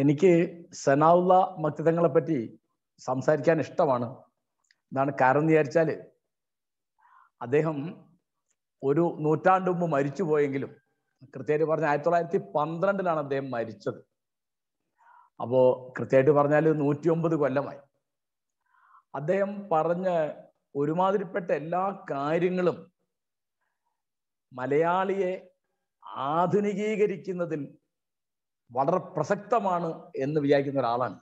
എനിക്ക് സനാവുള്ള മക്തിതങ്ങളെ പറ്റി സംസാരിക്കാൻ ഇഷ്ടമാണ് എന്താണ് കാരണം എന്ന് വിചാരിച്ചാൽ അദ്ദേഹം ഒരു നൂറ്റാണ്ട് മുമ്പ് മരിച്ചു പോയെങ്കിലും കൃത്യമായിട്ട് പറഞ്ഞ ആയിരത്തി തൊള്ളായിരത്തി പന്ത്രണ്ടിലാണ് അദ്ദേഹം മരിച്ചത് അപ്പോൾ കൃത്യമായിട്ട് പറഞ്ഞാൽ നൂറ്റി ഒമ്പത് കൊല്ലമായി അദ്ദേഹം പറഞ്ഞ ഒരുമാതിരിപ്പെട്ട എല്ലാ കാര്യങ്ങളും മലയാളിയെ ആധുനികീകരിക്കുന്നതിൽ വളരെ പ്രസക്തമാണ് എന്ന് വിചാരിക്കുന്ന ഒരാളാണ്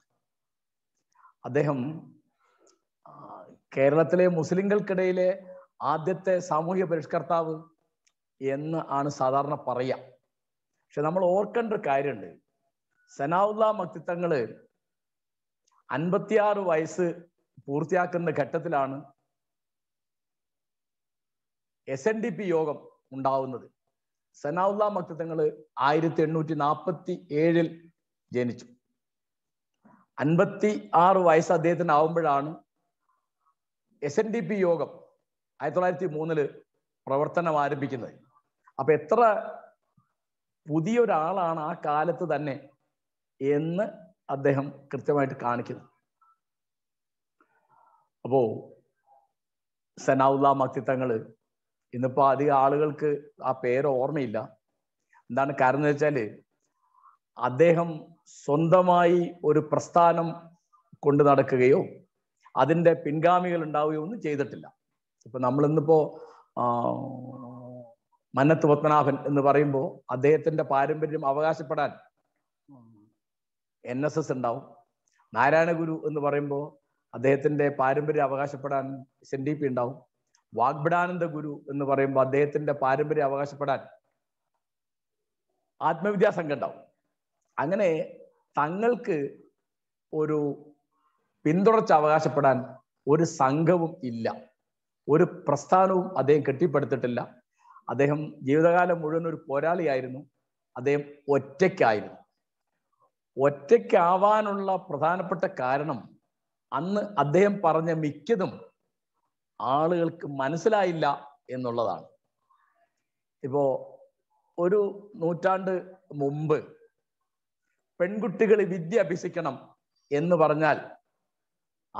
അദ്ദേഹം കേരളത്തിലെ മുസ്ലിങ്ങൾക്കിടയിലെ ആദ്യത്തെ സാമൂഹ്യ പരിഷ്കർത്താവ് എന്ന് ആണ് സാധാരണ പറയാ പക്ഷെ നമ്മൾ ഓർക്കേണ്ട ഒരു കാര്യമുണ്ട് സനാവുല്ല മക്തിത്വങ്ങള് അൻപത്തിയാറ് വയസ്സ് പൂർത്തിയാക്കുന്ന ഘട്ടത്തിലാണ് എസ് എൻ ഡി പി യോഗം ഉണ്ടാവുന്നത് സനാവുല്ല മക്തങ്ങൾ ആയിരത്തി എണ്ണൂറ്റി നാൽപ്പത്തി ഏഴിൽ ജനിച്ചു അൻപത്തി ആറ് വയസ്സ് അദ്ദേഹത്തിന് ആവുമ്പോഴാണ് എസ് എൻ ഡി പി യോഗം ആയിരത്തി തൊള്ളായിരത്തി മൂന്നില് പ്രവർത്തനം ആരംഭിക്കുന്നത് അപ്പൊ എത്ര പുതിയൊരാളാണ് ആ കാലത്ത് തന്നെ എന്ന് അദ്ദേഹം കൃത്യമായിട്ട് കാണിക്കുന്നു അപ്പോ സനാവുല്ല മക്തിത്തങ്ങള് ഇന്നിപ്പോ അധികം ആളുകൾക്ക് ആ പേര് ഓർമ്മയില്ല എന്താണ് കാരണം എന്ന് വെച്ചാല് അദ്ദേഹം സ്വന്തമായി ഒരു പ്രസ്ഥാനം കൊണ്ടു നടക്കുകയോ അതിൻ്റെ പിൻഗാമികൾ ഉണ്ടാവുകയോ ഒന്നും ചെയ്തിട്ടില്ല ഇപ്പൊ നമ്മളിന്നിപ്പോ മന്നത്ത് പത്മനാഭൻ എന്ന് പറയുമ്പോൾ അദ്ദേഹത്തിന്റെ പാരമ്പര്യം അവകാശപ്പെടാൻ എൻ എസ് എസ് ഉണ്ടാവും നാരായണഗുരു എന്ന് പറയുമ്പോൾ അദ്ദേഹത്തിന്റെ പാരമ്പര്യം അവകാശപ്പെടാൻ എസ് എൻ ഡി പി ഉണ്ടാവും വാഗ്ബിടാനന്ദ ഗുരു എന്ന് പറയുമ്പോൾ അദ്ദേഹത്തിന്റെ പാരമ്പര്യം അവകാശപ്പെടാൻ ആത്മവിദ്യാ സംഘം ഉണ്ടാവും അങ്ങനെ തങ്ങൾക്ക് ഒരു പിന്തുടർച്ച അവകാശപ്പെടാൻ ഒരു സംഘവും ഇല്ല ഒരു പ്രസ്ഥാനവും അദ്ദേഹം കെട്ടിപ്പടുത്തിട്ടില്ല അദ്ദേഹം ജീവിതകാലം മുഴുവൻ ഒരു പോരാളിയായിരുന്നു അദ്ദേഹം ഒറ്റയ്ക്കായിരുന്നു ഒറ്റയ്ക്കാവാനുള്ള പ്രധാനപ്പെട്ട കാരണം അന്ന് അദ്ദേഹം പറഞ്ഞ മിക്കതും ആളുകൾക്ക് മനസ്സിലായില്ല എന്നുള്ളതാണ് ഇപ്പോ ഒരു നൂറ്റാണ്ട് മുമ്പ് പെൺകുട്ടികൾ വിദ്യ അഭ്യസിക്കണം എന്ന് പറഞ്ഞാൽ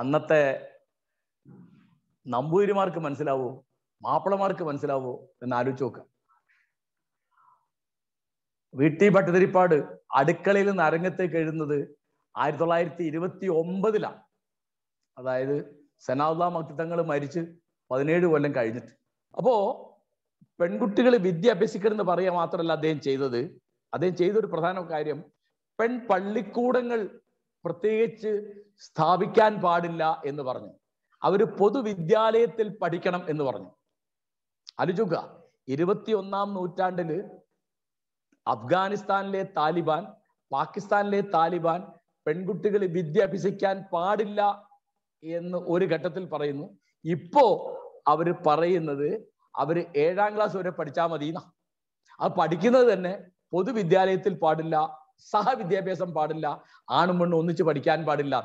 അന്നത്തെ നമ്പൂതിരിമാർക്ക് മനസ്സിലാവോ മാപ്പിളമാർക്ക് മനസ്സിലാവോ എന്ന് ആലോചിച്ച് നോക്ക വീട്ടി ഭട്ടതിരിപ്പാട് അടുക്കളയിൽ നിന്ന് അരങ്ങത്തേക്ക് എഴുതുന്നത് ആയിരത്തി തൊള്ളായിരത്തി ഇരുപത്തി ഒമ്പതിലാണ് അതായത് സനാദ മക്തങ്ങൾ മരിച്ച് പതിനേഴ് കൊല്ലം കഴിഞ്ഞിട്ട് അപ്പോ പെൺകുട്ടികൾ വിദ്യ അഭ്യസിക്കണമെന്ന് പറയുക മാത്രമല്ല അദ്ദേഹം ചെയ്തത് അദ്ദേഹം ചെയ്തൊരു പ്രധാന കാര്യം പെൺ പള്ളിക്കൂടങ്ങൾ പ്രത്യേകിച്ച് സ്ഥാപിക്കാൻ പാടില്ല എന്ന് പറഞ്ഞു അവർ പൊതുവിദ്യാലയത്തിൽ പഠിക്കണം എന്ന് പറഞ്ഞു അലുചുക ഇരുപത്തി ഒന്നാം നൂറ്റാണ്ടില് അഫ്ഗാനിസ്ഥാനിലെ താലിബാൻ പാകിസ്ഥാനിലെ താലിബാൻ പെൺകുട്ടികൾ വിദ്യ അഭ്യസിക്കാൻ പാടില്ല എന്ന് ഒരു ഘട്ടത്തിൽ പറയുന്നു ഇപ്പോ അവര് പറയുന്നത് അവര് ഏഴാം ക്ലാസ് വരെ പഠിച്ചാൽ മതി എന്നാ അത് പഠിക്കുന്നത് തന്നെ പൊതുവിദ്യാലയത്തിൽ പാടില്ല സഹവിദ്യാഭ്യാസം പാടില്ല ആണും പെണ്ണും ഒന്നിച്ച് പഠിക്കാൻ പാടില്ല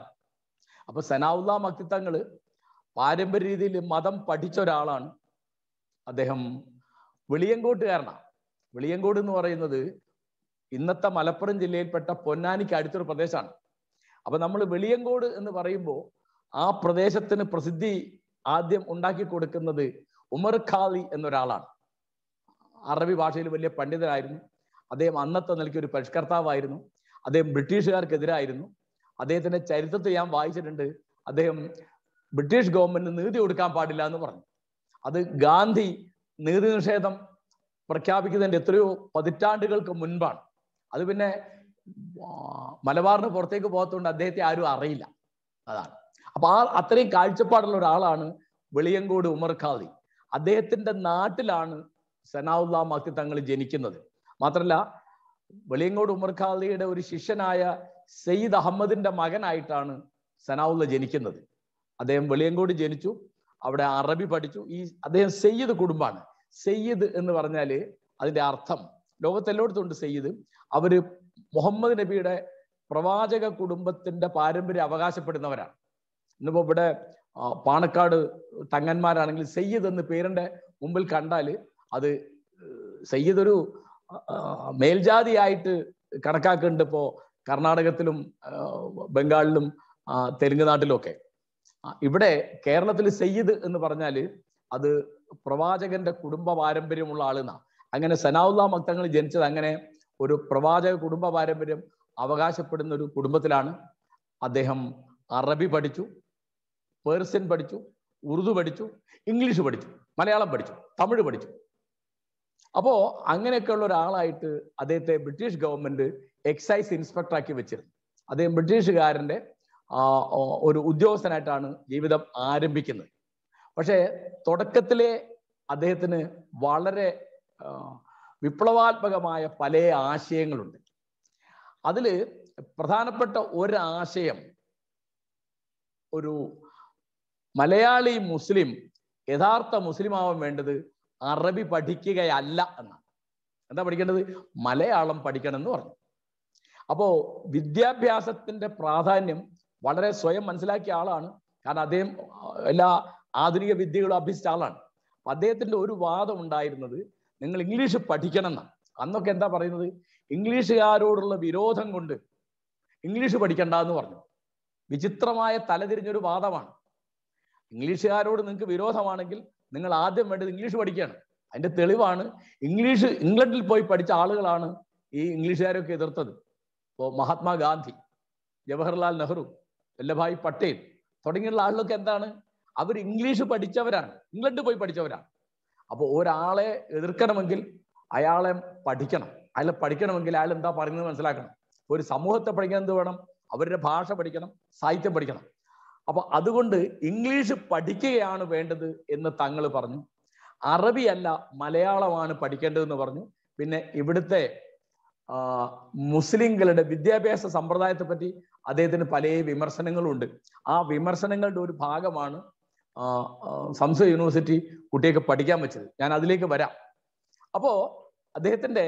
അപ്പൊ സനാവുല്ല മക്തിത്തങ്ങള് പാരമ്പര്യ രീതിയിൽ മതം പഠിച്ച ഒരാളാണ് അദ്ദേഹം വെളിയങ്കോട്ടുകാരനാണ് വെളിയങ്കോട് എന്ന് പറയുന്നത് ഇന്നത്തെ മലപ്പുറം ജില്ലയിൽപ്പെട്ട പൊന്നാനിക്ക് അടുത്തൊരു പ്രദേശമാണ് അപ്പൊ നമ്മൾ വെളിയങ്കോട് എന്ന് പറയുമ്പോൾ ആ പ്രദേശത്തിന് പ്രസിദ്ധി ആദ്യം ഉണ്ടാക്കി കൊടുക്കുന്നത് ഉമർ ഖാലി എന്നൊരാളാണ് അറബി ഭാഷയിൽ വലിയ പണ്ഡിതരായിരുന്നു അദ്ദേഹം അന്നത്തെ നിലയ്ക്ക് ഒരു പരിഷ്കർത്താവായിരുന്നു അദ്ദേഹം ബ്രിട്ടീഷുകാർക്കെതിരായിരുന്നു അദ്ദേഹത്തിന്റെ ചരിത്രത്തെ ഞാൻ വായിച്ചിട്ടുണ്ട് അദ്ദേഹം ബ്രിട്ടീഷ് ഗവൺമെന്റിന് നീതി കൊടുക്കാൻ പാടില്ല എന്ന് പറഞ്ഞു അത് ഗാന്ധി നീതി നിഷേധം പ്രഖ്യാപിക്കുന്നതിന്റെ എത്രയോ പതിറ്റാണ്ടുകൾക്ക് മുൻപാണ് അത് പിന്നെ മലബാറിന് പുറത്തേക്ക് പോകത്തുകൊണ്ട് അദ്ദേഹത്തെ ആരും അറിയില്ല അതാണ് അപ്പൊ ആ അത്രയും കാഴ്ചപ്പാടുള്ള ഒരാളാണ് വെളിയങ്കോട് ഉമർ ഖാദി അദ്ദേഹത്തിന്റെ നാട്ടിലാണ് സനാവുല്ല മക്തി തങ്ങൾ ജനിക്കുന്നത് മാത്രമല്ല വെളിയങ്കോട് ഉമർ ഖാദിയുടെ ഒരു ശിഷ്യനായ സയ്യിദ് അഹമ്മദിന്റെ മകനായിട്ടാണ് സനാവുല്ല ജനിക്കുന്നത് അദ്ദേഹം വെളിയങ്കോട് ജനിച്ചു അവിടെ അറബി പഠിച്ചു ഈ അദ്ദേഹം സയ്യിദ് കുടുംബാണ് സയ്യിദ് എന്ന് പറഞ്ഞാല് അതിന്റെ അർത്ഥം ലോകത്തെല്ലായിടത്തും ഉണ്ട് സയ്യിദ് അവര് മുഹമ്മദ് നബിയുടെ പ്രവാചക കുടുംബത്തിന്റെ പാരമ്പര്യം അവകാശപ്പെടുന്നവരാണ് ഇന്നിപ്പോ ഇവിടെ പാണക്കാട് തങ്ങന്മാരാണെങ്കിൽ സയ്യിദ് എന്ന് പേരിന്റെ മുമ്പിൽ കണ്ടാല് അത് സയ്യിദ് ഒരു മേൽജാതിയായിട്ട് കണക്കാക്കുന്നുണ്ട് ഇപ്പോ കർണാടകത്തിലും ബംഗാളിലും തെലുങ്ക് ഒക്കെ ഇവിടെ കേരളത്തിൽ സയ്യിദ് എന്ന് പറഞ്ഞാല് അത് പ്രവാചകന്റെ കുടുംബ പാരമ്പര്യമുള്ള ആളെന്നാ അങ്ങനെ സനാവുല്ല മക്തങ്ങൾ ജനിച്ചത് അങ്ങനെ ഒരു പ്രവാചക കുടുംബ പാരമ്പര്യം അവകാശപ്പെടുന്ന ഒരു കുടുംബത്തിലാണ് അദ്ദേഹം അറബി പഠിച്ചു പേർഷ്യൻ പഠിച്ചു ഉറുദു പഠിച്ചു ഇംഗ്ലീഷ് പഠിച്ചു മലയാളം പഠിച്ചു തമിഴ് പഠിച്ചു അപ്പോ അങ്ങനെയൊക്കെയുള്ള ഒരാളായിട്ട് അദ്ദേഹത്തെ ബ്രിട്ടീഷ് ഗവൺമെന്റ് എക്സൈസ് ഇൻസ്പെക്ടർ ആക്കി വെച്ചിരുന്നു അദ്ദേഹം ബ്രിട്ടീഷുകാരന്റെ ഒരു ഉദ്യോഗസ്ഥനായിട്ടാണ് ജീവിതം ആരംഭിക്കുന്നത് പക്ഷേ തുടക്കത്തിലെ അദ്ദേഹത്തിന് വളരെ വിപ്ലവാത്മകമായ പല ആശയങ്ങളുണ്ട് അതിൽ പ്രധാനപ്പെട്ട ഒരാശയം ഒരു മലയാളി മുസ്ലിം യഥാർത്ഥ മുസ്ലിം ആവാൻ വേണ്ടത് അറബി പഠിക്കുകയല്ല എന്നാണ് എന്താ പഠിക്കേണ്ടത് മലയാളം പഠിക്കണം എന്ന് പറഞ്ഞു അപ്പോ വിദ്യാഭ്യാസത്തിന്റെ പ്രാധാന്യം വളരെ സ്വയം മനസ്സിലാക്കിയ ആളാണ് കാരണം അദ്ദേഹം എല്ലാ ആധുനിക വിദ്യകളും അഭ്യസിച്ച ആളാണ് അദ്ദേഹത്തിന്റെ ഒരു വാദം ഉണ്ടായിരുന്നത് നിങ്ങൾ ഇംഗ്ലീഷ് പഠിക്കണം എന്നാണ് അന്നൊക്കെ എന്താ പറയുന്നത് ഇംഗ്ലീഷുകാരോടുള്ള വിരോധം കൊണ്ട് ഇംഗ്ലീഷ് പഠിക്കണ്ട എന്ന് പറഞ്ഞു വിചിത്രമായ തലതിരിഞ്ഞൊരു വാദമാണ് ഇംഗ്ലീഷുകാരോട് നിങ്ങൾക്ക് വിരോധമാണെങ്കിൽ നിങ്ങൾ ആദ്യം വേണ്ടത് ഇംഗ്ലീഷ് പഠിക്കുകയാണ് അതിന്റെ തെളിവാണ് ഇംഗ്ലീഷ് ഇംഗ്ലണ്ടിൽ പോയി പഠിച്ച ആളുകളാണ് ഈ ഇംഗ്ലീഷുകാരൊക്കെ എതിർത്തത് ഇപ്പോൾ മഹാത്മാഗാന്ധി ജവഹർലാൽ നെഹ്റു വല്ലഭായ് പട്ടേൽ തുടങ്ങിയുള്ള ആളുകളൊക്കെ എന്താണ് അവർ ഇംഗ്ലീഷ് പഠിച്ചവരാണ് ഇംഗ്ലണ്ടിൽ പോയി പഠിച്ചവരാണ് അപ്പോൾ ഒരാളെ എതിർക്കണമെങ്കിൽ അയാളെ പഠിക്കണം അയാളെ പഠിക്കണമെങ്കിൽ അയാൾ എന്താ പറയുന്നത് മനസ്സിലാക്കണം ഒരു സമൂഹത്തെ പഠിക്കാൻ എന്ത് വേണം അവരുടെ ഭാഷ പഠിക്കണം സാഹിത്യം പഠിക്കണം അപ്പൊ അതുകൊണ്ട് ഇംഗ്ലീഷ് പഠിക്കുകയാണ് വേണ്ടത് എന്ന് തങ്ങൾ പറഞ്ഞു അറബി അല്ല മലയാളമാണ് പഠിക്കേണ്ടതെന്ന് പറഞ്ഞു പിന്നെ ഇവിടുത്തെ മുസ്ലിങ്ങളുടെ വിദ്യാഭ്യാസ സമ്പ്രദായത്തെ പറ്റി അദ്ദേഹത്തിന് പല വിമർശനങ്ങളുണ്ട് ആ വിമർശനങ്ങളുടെ ഒരു ഭാഗമാണ് സംസ്കൃത യൂണിവേഴ്സിറ്റി കുട്ടിയൊക്കെ പഠിക്കാൻ വെച്ചത് ഞാൻ അതിലേക്ക് വരാം അപ്പോ അദ്ദേഹത്തിന്റെ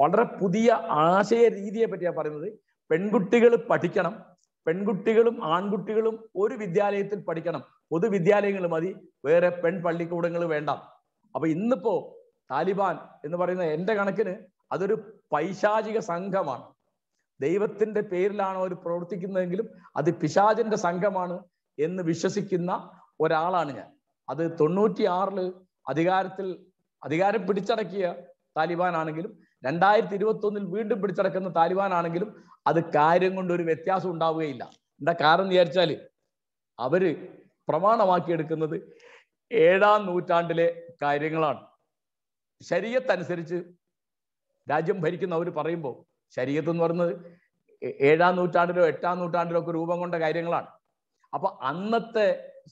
വളരെ പുതിയ ആശയ രീതിയെ പറ്റിയാണ് പറയുന്നത് പെൺകുട്ടികൾ പഠിക്കണം പെൺകുട്ടികളും ആൺകുട്ടികളും ഒരു വിദ്യാലയത്തിൽ പഠിക്കണം പൊതുവിദ്യാലയങ്ങൾ മതി വേറെ പെൺ പള്ളിക്കൂടങ്ങൾ വേണ്ട അപ്പൊ ഇന്നിപ്പോ താലിബാൻ എന്ന് പറയുന്ന എന്റെ കണക്കിന് അതൊരു പൈശാചിക സംഘമാണ് ദൈവത്തിന്റെ പേരിലാണ് അവർ പ്രവർത്തിക്കുന്നതെങ്കിലും അത് പിശാചിന്റെ സംഘമാണ് എന്ന് വിശ്വസിക്കുന്ന ഒരാളാണ് ഞാൻ അത് ആറില് അധികാരത്തിൽ അധികാരം പിടിച്ചടക്കിയ താലിബാൻ ആണെങ്കിലും രണ്ടായിരത്തി ഇരുപത്തി ഒന്നിൽ വീണ്ടും പിടിച്ചടക്കുന്ന താലിബാൻ ആണെങ്കിലും അത് കാര്യം കൊണ്ട് ഒരു വ്യത്യാസം ഉണ്ടാവുകയില്ല എന്താ കാരണം വിചാരിച്ചാല് അവര് പ്രമാണമാക്കിയെടുക്കുന്നത് ഏഴാം നൂറ്റാണ്ടിലെ കാര്യങ്ങളാണ് ശരീരത്തനുസരിച്ച് രാജ്യം അവർ പറയുമ്പോൾ ശരീരത്ത് എന്ന് പറയുന്നത് ഏഴാം നൂറ്റാണ്ടിലോ എട്ടാം നൂറ്റാണ്ടിലോ ഒക്കെ രൂപം കൊണ്ട കാര്യങ്ങളാണ് അപ്പൊ അന്നത്തെ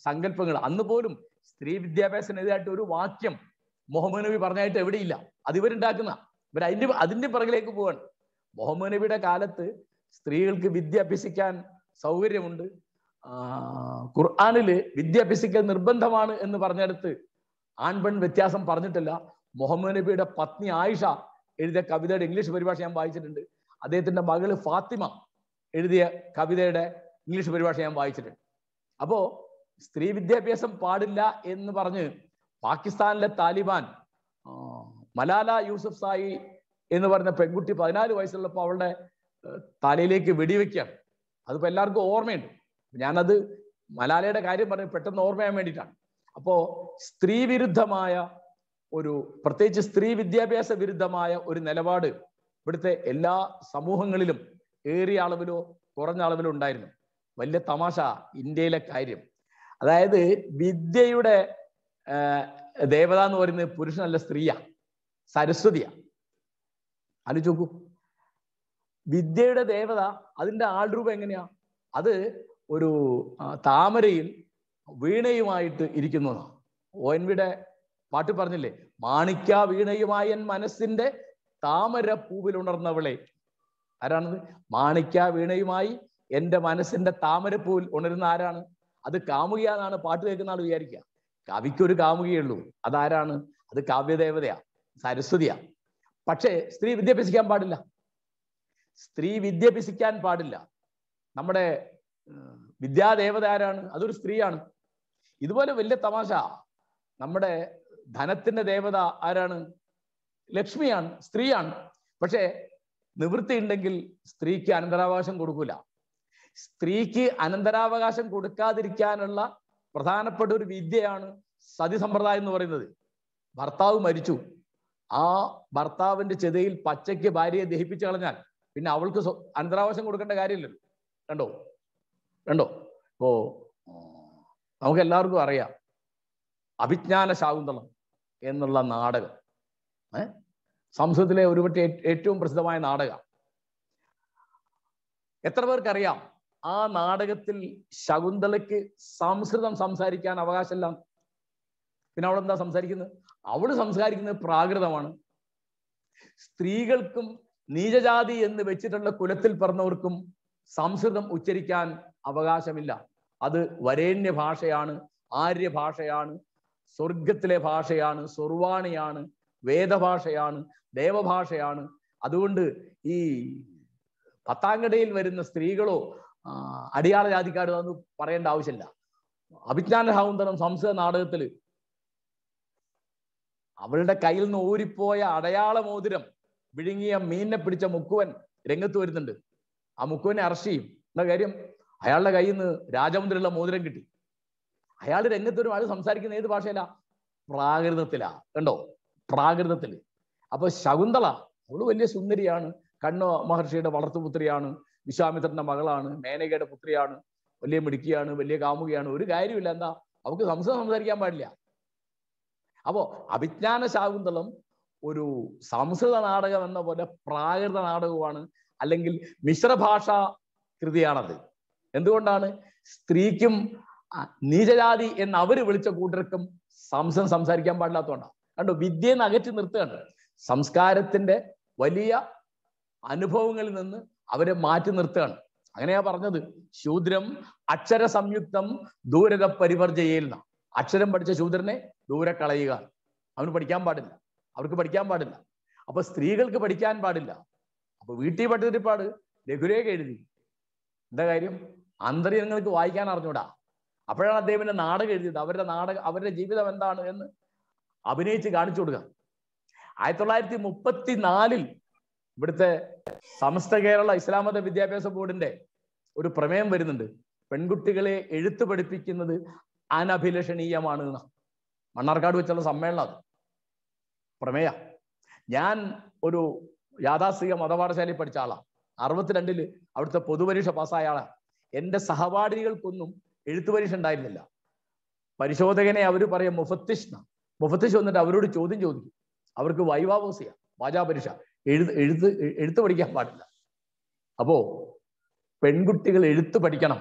സങ്കല്പങ്ങൾ അന്ന് പോലും സ്ത്രീ വിദ്യാഭ്യാസത്തിനെതിരായിട്ട് ഒരു വാക്യം മുഹമ്മദ് നബി പറഞ്ഞായിട്ട് എവിടെയില്ല അത് ഇവരുണ്ടാക്കുന്ന ഇവർ അതിന്റെ അതിന്റെ പിറകിലേക്ക് പോവാണ് മുഹമ്മദ് നബിയുടെ കാലത്ത് സ്ത്രീകൾക്ക് വിദ്യ അഭ്യസിക്കാൻ സൗകര്യമുണ്ട് ഖുർആാനില് വിദ്യ അഭ്യസിക്കൽ നിർബന്ധമാണ് എന്ന് പറഞ്ഞെടുത്ത് ആൺപെൺ വ്യത്യാസം പറഞ്ഞിട്ടില്ല മുഹമ്മദ് നബിയുടെ പത്നി ആയിഷ എഴുതിയ കവിതയുടെ ഇംഗ്ലീഷ് പരിഭാഷ ഞാൻ വായിച്ചിട്ടുണ്ട് അദ്ദേഹത്തിന്റെ മകള് ഫാത്തിമ എഴുതിയ കവിതയുടെ ഇംഗ്ലീഷ് പരിഭാഷ ഞാൻ വായിച്ചിട്ടുണ്ട് അപ്പോ സ്ത്രീ വിദ്യാഭ്യാസം പാടില്ല എന്ന് പറഞ്ഞ് പാകിസ്ഥാനിലെ താലിബാൻ മലാല യൂസഫ് സായി എന്ന് പറഞ്ഞ പെൺകുട്ടി പതിനാല് വയസ്സുള്ളപ്പോൾ അവളുടെ തലയിലേക്ക് വെടിവെക്കുകയാണ് അതിപ്പോൾ എല്ലാവർക്കും ഓർമ്മയുണ്ട് ഞാനത് മലാലയുടെ കാര്യം പറഞ്ഞ് പെട്ടെന്ന് ഓർമ്മയാൻ വേണ്ടിയിട്ടാണ് അപ്പോൾ സ്ത്രീ വിരുദ്ധമായ ഒരു പ്രത്യേകിച്ച് സ്ത്രീ വിദ്യാഭ്യാസ വിരുദ്ധമായ ഒരു നിലപാട് ഇവിടുത്തെ എല്ലാ സമൂഹങ്ങളിലും ഏറിയ അളവിലോ കുറഞ്ഞ അളവിലോ ഉണ്ടായിരുന്നു വലിയ തമാശ ഇന്ത്യയിലെ കാര്യം അതായത് വിദ്യയുടെ ദേവത എന്ന് പറയുന്നത് പുരുഷനല്ല സ്ത്രീയാ സരസ്വതിയാണ് ആലോചിച്ച് നോക്കൂ വിദ്യയുടെ ദേവത അതിന്റെ ആൾരൂപം എങ്ങനെയാ അത് ഒരു താമരയിൽ വീണയുമായിട്ട് ഇരിക്കുന്നതാണ് ഒ എൻ പാട്ട് പറഞ്ഞില്ലേ മാണിക്ക വീണയുമായൻ മനസ്സിന്റെ താമര പൂവിൽ ഉണർന്നവളെ ആരാണത് മാണിക്ക വീണയുമായി എന്റെ മനസ്സിന്റെ താമരപ്പൂവിൽ ഉണരുന്ന ആരാണ് അത് കാമുകിയ എന്നാണ് പാട്ട് കേൾക്കുന്ന ആൾ വിചാരിക്കുക കവിക്കൊരു കാമുകിയേ അതാരാണ് അത് കാവ്യദേവതയാ സരസ്വതിയാ പക്ഷേ സ്ത്രീ വിദ്യാഭ്യസിക്കാൻ പാടില്ല സ്ത്രീ വിദ്യാഭ്യസിക്കാൻ പാടില്ല നമ്മുടെ വിദ്യാദേവത ആരാണ് അതൊരു സ്ത്രീയാണ് ഇതുപോലെ വലിയ തമാശ നമ്മുടെ ധനത്തിന്റെ ദേവത ആരാണ് ലക്ഷ്മിയാണ് സ്ത്രീയാണ് പക്ഷേ നിവൃത്തി ഉണ്ടെങ്കിൽ സ്ത്രീക്ക് അനന്തരാവകാശം കൊടുക്കൂല സ്ത്രീക്ക് അനന്തരാവകാശം കൊടുക്കാതിരിക്കാനുള്ള പ്രധാനപ്പെട്ട ഒരു വിദ്യയാണ് സതി സമ്പ്രദായം എന്ന് പറയുന്നത് ഭർത്താവ് മരിച്ചു ആ ഭർത്താവിന്റെ ചെതയിൽ പച്ചയ്ക്ക് ഭാര്യയെ ദഹിപ്പിച്ചു കളഞ്ഞാൽ പിന്നെ അവൾക്ക് അന്തരാവശ്യം കൊടുക്കേണ്ട കാര്യമില്ലല്ലോ കണ്ടോ കണ്ടോ ഓ നമുക്ക് എല്ലാവർക്കും അറിയാം അഭിജ്ഞാന ശാകുന്തളം എന്നുള്ള നാടകം ഏ സംസ്കൃതത്തിലെ ഒരുപക്ഷെ ഏറ്റവും പ്രസിദ്ധമായ നാടകം എത്ര പേർക്കറിയാം ആ നാടകത്തിൽ ശകുന്തളയ്ക്ക് സംസ്കൃതം സംസാരിക്കാൻ അവകാശമില്ല പിന്നെ അവൾ എന്താ സംസാരിക്കുന്നത് അവൾ സംസാരിക്കുന്നത് പ്രാകൃതമാണ് സ്ത്രീകൾക്കും നീചജാതി എന്ന് വെച്ചിട്ടുള്ള കുലത്തിൽ പറഞ്ഞവർക്കും സംസ്കൃതം ഉച്ചരിക്കാൻ അവകാശമില്ല അത് വരേണ്യ ഭാഷയാണ് ആര്യ ഭാഷയാണ് സ്വർഗത്തിലെ ഭാഷയാണ് സ്വർവാണിയാണ് വേദഭാഷയാണ് ദേവഭാഷയാണ് അതുകൊണ്ട് ഈ പത്താങ്കടയിൽ വരുന്ന സ്ത്രീകളോ അടിയാള ജാതിക്കാരോ എന്ന് പറയേണ്ട ആവശ്യമില്ല അഭിജ്ഞാന ഹൗന്തനം സംസ്കൃത നാടകത്തിൽ അവളുടെ കയ്യിൽ നിന്ന് ഊരിപ്പോയ അടയാള മോതിരം വിഴുങ്ങിയ മീനിനെ പിടിച്ച മുക്കുവൻ രംഗത്ത് വരുന്നുണ്ട് ആ മുക്കുവനെ അറസ്റ്റ് ചെയ്യും എന്ന കാര്യം അയാളുടെ കയ്യിൽ നിന്ന് രാജമുദ്രയുള്ള മോതിരം കിട്ടി അയാൾ രംഗത്ത് വരും അയാൾ സംസാരിക്കുന്ന ഏത് ഭാഷയിലാ പ്രാകൃതത്തിലാ കണ്ടോ പ്രാകൃതത്തിൽ അപ്പൊ ശകുന്തള അവള് വലിയ സുന്ദരിയാണ് കണ്ണ മഹർഷിയുടെ വളർത്തുപുത്രിയാണ് വിശ്വാമിത്രന്റെ മകളാണ് മേനകയുടെ പുത്രിയാണ് വലിയ മിടുക്കിയാണ് വലിയ കാമുകയാണ് ഒരു കാര്യമില്ല എന്താ അവൾക്ക് സംസ്കൃതം സംസാരിക്കാൻ പാടില്ല അപ്പോൾ അഭിജ്ഞാന ശാകുന്തളം ഒരു സംസ്കൃത നാടകം എന്ന പോലെ പ്രാകൃത നാടകമാണ് അല്ലെങ്കിൽ മിശ്രഭാഷ കൃതിയാണത് എന്തുകൊണ്ടാണ് സ്ത്രീക്കും നീചജാതി എന്ന് അവര് വിളിച്ച കൂട്ടർക്കും സംസം സംസാരിക്കാൻ പാടില്ലാത്തതുകൊണ്ടാണ് കണ്ടോ വിദ്യയെ അകറ്റി നിർത്തുകയാണ് സംസ്കാരത്തിന്റെ വലിയ അനുഭവങ്ങളിൽ നിന്ന് അവരെ മാറ്റി നിർത്തുകയാണ് അങ്ങനെയാ പറഞ്ഞത് ശൂദ്രം അക്ഷര സംയുക്തം ദൂരക പരിവർജയിൽ അക്ഷരം പഠിച്ച ശൂദ്രനെ ദൂരെ കളയുക അവന് പഠിക്കാൻ പാടില്ല അവർക്ക് പഠിക്കാൻ പാടില്ല അപ്പൊ സ്ത്രീകൾക്ക് പഠിക്കാൻ പാടില്ല അപ്പൊ വീട്ടിൽ പാട് ലഘുരേഖ എഴുതി എന്താ കാര്യം അന്തരീയങ്ങൾക്ക് വായിക്കാൻ അറിഞ്ഞൂടാ അപ്പോഴാണ് അദ്ദേഹത്തിന്റെ നാടകം എഴുതിയത് അവരുടെ നാടക അവരുടെ ജീവിതം എന്താണ് എന്ന് അഭിനയിച്ച് കാണിച്ചു കൊടുക്കുക ആയിരത്തി തൊള്ളായിരത്തി മുപ്പത്തി നാലിൽ ഇവിടുത്തെ സമസ്ത കേരള ഇസ്ലാമത വിദ്യാഭ്യാസ ബോർഡിന്റെ ഒരു പ്രമേയം വരുന്നുണ്ട് പെൺകുട്ടികളെ എഴുത്ത് പഠിപ്പിക്കുന്നത് അനഭിലഷണീയമാണ് എന്നാണ് മണ്ണാർക്കാട് വെച്ചുള്ള സമ്മേളനം അത് പ്രമേയ ഞാൻ ഒരു യാഥാസ്ഥിക മതപാഠശാലയിൽ പഠിച്ച ആളാണ് അറുപത്തിരണ്ടില് അവിടുത്തെ പൊതുപരീക്ഷ പാസ്സായ ആളാണ് എൻ്റെ സഹപാഠികൾക്കൊന്നും എഴുത്തു പരീക്ഷ ഉണ്ടായിരുന്നില്ല പരിശോധകനെ അവർ പറയും മുഫത്തിഷ്ണ മുഫത്തിഷ് വന്നിട്ട് അവരോട് ചോദ്യം ചോദിക്കും അവർക്ക് വൈവാവോസിയ വാചാ പരീക്ഷ എഴുത്ത് എഴുത്ത് എഴുത്ത് പഠിക്കാൻ പാടില്ല അപ്പോ പെൺകുട്ടികൾ എഴുത്ത് പഠിക്കണം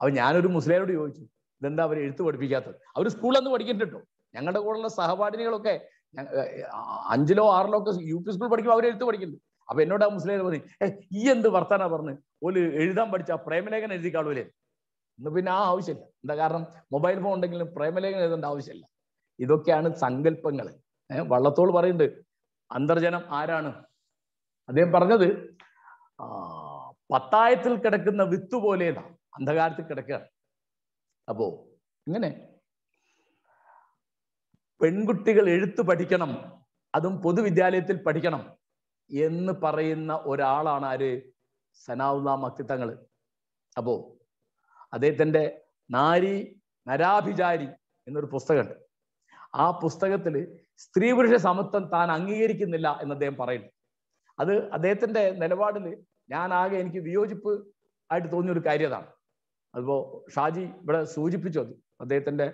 അപ്പൊ ഞാനൊരു മുസ്ലിനോട് ചോദിച്ചു ഇതെന്താ അവർ എഴുത്ത് പഠിപ്പിക്കാത്തത് അവർ സ്കൂളിൽ നിന്ന് പഠിക്കുന്നുണ്ടോ ഞങ്ങളുടെ കൂടെയുള്ള സഹപാഠിനികളൊക്കെ അഞ്ചിലോ ആറിലോ ഒക്കെ യു പി സ്കൂൾ പഠിക്കുമ്പോൾ അവർ എഴുത്ത് പഠിക്കുന്നുണ്ട് അപ്പൊ എന്നോട് ആ മുസ്ലിം പറഞ്ഞു ഈ എന്ത് വർത്താനാ പറഞ്ഞ് ഒരു എഴുതാൻ പഠിച്ച പ്രേമലേഖനം എഴുതി കാണൂലേ ഇന്ന് പിന്നെ ആ ആവശ്യമില്ല എന്താ കാരണം മൊബൈൽ ഫോൺ ഉണ്ടെങ്കിലും പ്രേമലേഖനം എഴുതേണ്ട ആവശ്യമില്ല ഇതൊക്കെയാണ് സങ്കല്പങ്ങൾ വള്ളത്തോൾ പറയുന്നുണ്ട് അന്തർജനം ആരാണ് അദ്ദേഹം പറഞ്ഞത് പത്തായത്തിൽ കിടക്കുന്ന വിത്ത് പോലെയാണ് അന്ധകാരത്തിൽ കിടക്കുകയാണ് അപ്പോ ഇങ്ങനെ പെൺകുട്ടികൾ എഴുത്ത് പഠിക്കണം അതും പൊതുവിദ്യാലയത്തിൽ പഠിക്കണം എന്ന് പറയുന്ന ഒരാളാണ് ആര് സനാവുല്ലാ മക്തിത്തങ്ങൾ അപ്പോ അദ്ദേഹത്തിന്റെ നാരി നരാഭിചാരി എന്നൊരു പുസ്തകമുണ്ട് ആ പുസ്തകത്തിൽ സ്ത്രീ പുരുഷ സമത്വം താൻ അംഗീകരിക്കുന്നില്ല എന്ന് അദ്ദേഹം പറയുന്നു അത് അദ്ദേഹത്തിന്റെ നിലപാടിൽ ഞാൻ ആകെ എനിക്ക് വിയോജിപ്പ് ആയിട്ട് തോന്നിയ ഒരു കാര്യതാണ് അതിപ്പോ ഷാജി ഇവിടെ സൂചിപ്പിച്ചു അത് അദ്ദേഹത്തിന്റെ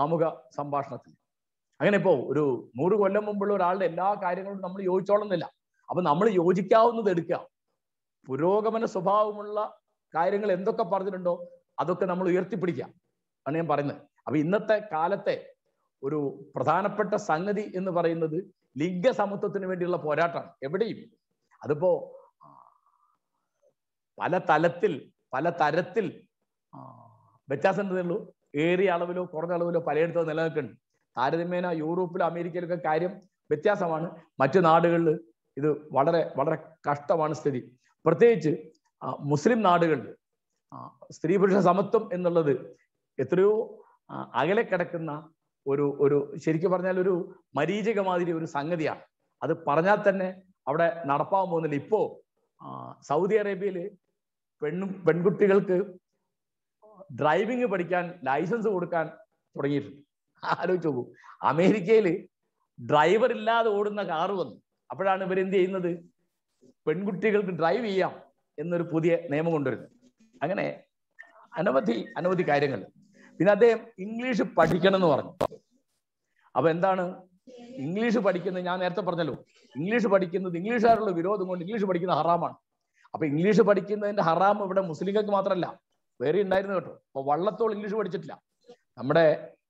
ആമുഖ സംഭാഷണത്തിൽ അങ്ങനെ ഇപ്പോ ഒരു നൂറ് കൊല്ലം മുമ്പുള്ള ഒരാളുടെ എല്ലാ കാര്യങ്ങളും നമ്മൾ യോജിച്ചോളുന്നില്ല അപ്പൊ നമ്മൾ യോജിക്കാവുന്നത് എടുക്കാം പുരോഗമന സ്വഭാവമുള്ള കാര്യങ്ങൾ എന്തൊക്കെ പറഞ്ഞിട്ടുണ്ടോ അതൊക്കെ നമ്മൾ ഉയർത്തിപ്പിടിക്കാം ആണ് ഞാൻ പറയുന്നത് അപ്പൊ ഇന്നത്തെ കാലത്തെ ഒരു പ്രധാനപ്പെട്ട സംഗതി എന്ന് പറയുന്നത് ലിംഗ വേണ്ടിയുള്ള പോരാട്ടമാണ് എവിടെയും അതിപ്പോ പല തലത്തിൽ പല തരത്തിൽ വ്യത്യാസം എന്തേ ഉള്ളൂ ഏറിയ അളവിലോ കുറഞ്ഞ അളവിലോ പലയിടത്തും നിലനിൽക്കുന്നു താരതമ്യേന യൂറോപ്പിലും അമേരിക്കയിലൊക്കെ കാര്യം വ്യത്യാസമാണ് മറ്റു നാടുകളിൽ ഇത് വളരെ വളരെ കഷ്ടമാണ് സ്ഥിതി പ്രത്യേകിച്ച് മുസ്ലിം നാടുകളിൽ സ്ത്രീ പുരുഷ സമത്വം എന്നുള്ളത് എത്രയോ അകലെ കിടക്കുന്ന ഒരു ഒരു ശരിക്കും പറഞ്ഞാൽ ഒരു മരീചിക മാതിരി ഒരു സംഗതിയാണ് അത് പറഞ്ഞാൽ തന്നെ അവിടെ നടപ്പാകാൻ പോകുന്നില്ല ഇപ്പോ സൗദി അറേബ്യയിൽ പെണ്ണും പെൺകുട്ടികൾക്ക് ഡ്രൈവിംഗ് പഠിക്കാൻ ലൈസൻസ് കൊടുക്കാൻ തുടങ്ങിയിട്ടുണ്ട് ആലോചിച്ച് നോക്കൂ അമേരിക്കയിൽ ഡ്രൈവർ ഇല്ലാതെ ഓടുന്ന കാറ് വന്നു അപ്പോഴാണ് എന്ത് ചെയ്യുന്നത് പെൺകുട്ടികൾക്ക് ഡ്രൈവ് ചെയ്യാം എന്നൊരു പുതിയ നിയമം കൊണ്ടുവരുന്നത് അങ്ങനെ അനവധി അനവധി കാര്യങ്ങൾ പിന്നെ അദ്ദേഹം ഇംഗ്ലീഷ് പഠിക്കണം എന്ന് പറഞ്ഞു അപ്പൊ എന്താണ് ഇംഗ്ലീഷ് പഠിക്കുന്നത് ഞാൻ നേരത്തെ പറഞ്ഞല്ലോ ഇംഗ്ലീഷ് പഠിക്കുന്നത് ഇംഗ്ലീഷുകാരുള്ള വിരോധം കൊണ്ട് ഇംഗ്ലീഷ് പഠിക്കുന്നത് ഹറാമാണ് അപ്പൊ ഇംഗ്ലീഷ് പഠിക്കുന്നതിന്റെ ഹറാം ഇവിടെ മുസ്ലിങ്ങൾക്ക് മാത്രമല്ല വേറെ ഉണ്ടായിരുന്നു കേട്ടോ അപ്പൊ വള്ളത്തോൾ ഇംഗ്ലീഷ് പഠിച്ചിട്ടില്ല നമ്മുടെ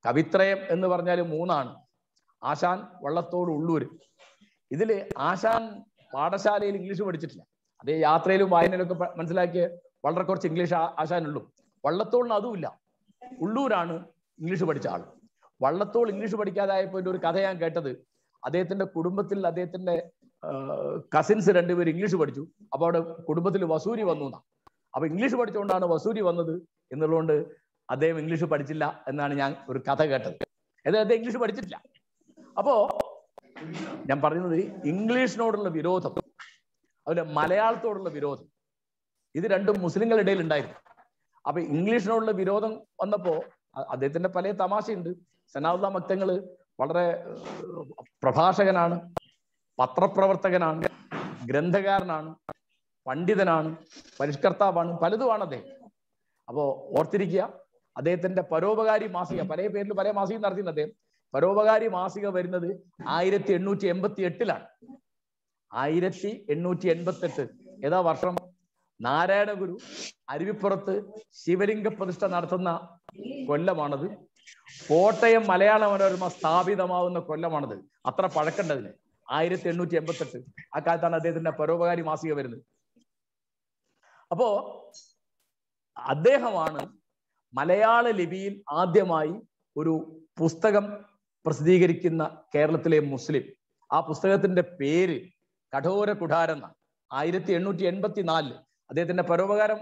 കവിത്രയം എന്ന് പറഞ്ഞാൽ മൂന്നാണ് ആശാൻ വള്ളത്തോൾ ഉള്ളൂര് ഇതില് ആശാൻ പാഠശാലയിൽ ഇംഗ്ലീഷ് പഠിച്ചിട്ടില്ല അതേ യാത്രയിലും വായനയിലും ഒക്കെ മനസ്സിലാക്കിയ വളരെ കുറച്ച് ഇംഗ്ലീഷ് ആശാനുള്ളൂ വള്ളത്തോളിന് അതുമില്ല ഉള്ളൂരാണ് ഇംഗ്ലീഷ് പഠിച്ച ആൾ വള്ളത്തോൾ ഇംഗ്ലീഷ് പഠിക്കാതായപ്പോൾ ഒരു കഥ ഞാൻ കേട്ടത് അദ്ദേഹത്തിന്റെ കുടുംബത്തിൽ അദ്ദേഹത്തിന്റെ കസിൻസ് രണ്ടുപേരും ഇംഗ്ലീഷ് പഠിച്ചു അപ്പൊ അവിടെ കുടുംബത്തിൽ വസൂരി വന്നു എന്നാ അപ്പൊ ഇംഗ്ലീഷ് പഠിച്ചുകൊണ്ടാണ് വസൂരി വന്നത് എന്നുള്ളതുകൊണ്ട് അദ്ദേഹം ഇംഗ്ലീഷ് പഠിച്ചില്ല എന്നാണ് ഞാൻ ഒരു കഥ കേട്ടത് അതായത് അദ്ദേഹം ഇംഗ്ലീഷ് പഠിച്ചിട്ടില്ല അപ്പോ ഞാൻ പറയുന്നത് ഇംഗ്ലീഷിനോടുള്ള വിരോധം അതുപോലെ മലയാളത്തോടുള്ള വിരോധം ഇത് രണ്ടും മുസ്ലിങ്ങളിടയിൽ ഇടയിൽ ഉണ്ടായിരുന്നു അപ്പൊ ഇംഗ്ലീഷിനോടുള്ള വിരോധം വന്നപ്പോ അദ്ദേഹത്തിന്റെ പല തമാശയുണ്ട് സനാവുള്ള മക്തങ്ങള് വളരെ പ്രഭാഷകനാണ് പത്രപ്രവർത്തകനാണ് ഗ്രന്ഥകാരനാണ് പണ്ഡിതനാണ് പരിഷ്കർത്താവാണ് പലതുമാണ് അദ്ദേഹം അപ്പോ ഓർത്തിരിക്കുക അദ്ദേഹത്തിന്റെ പരോപകാരി മാസിക പല പേരിൽ പല മാസിക നടത്തിയിരുന്ന അദ്ദേഹം പരോപകാരി മാസിക വരുന്നത് ആയിരത്തി എണ്ണൂറ്റി എൺപത്തി എട്ടിലാണ് ആയിരത്തി എണ്ണൂറ്റി എൺപത്തി എട്ട് ഏതാ വർഷം നാരായണ ഗുരു അരുവിപ്പുറത്ത് ശിവലിംഗ പ്രതിഷ്ഠ നടത്തുന്ന കൊല്ലമാണത് കോട്ടയം മലയാള മനോരമ സ്ഥാപിതമാവുന്ന കൊല്ലമാണത് അത്ര പഴക്കണ്ടതിന് ആയിരത്തി എണ്ണൂറ്റി എൺപത്തെട്ട് ആ കാലത്താണ് അദ്ദേഹത്തിന്റെ പരോപകാരി മാസിക വരുന്നത് അപ്പോ അദ്ദേഹമാണ് മലയാള ലിപിയിൽ ആദ്യമായി ഒരു പുസ്തകം പ്രസിദ്ധീകരിക്കുന്ന കേരളത്തിലെ മുസ്ലിം ആ പുസ്തകത്തിന്റെ പേര് കഠോര കുഠാരെന്ന ആയിരത്തി എണ്ണൂറ്റി എൺപത്തി നാലില് അദ്ദേഹത്തിന്റെ പരോപകാരം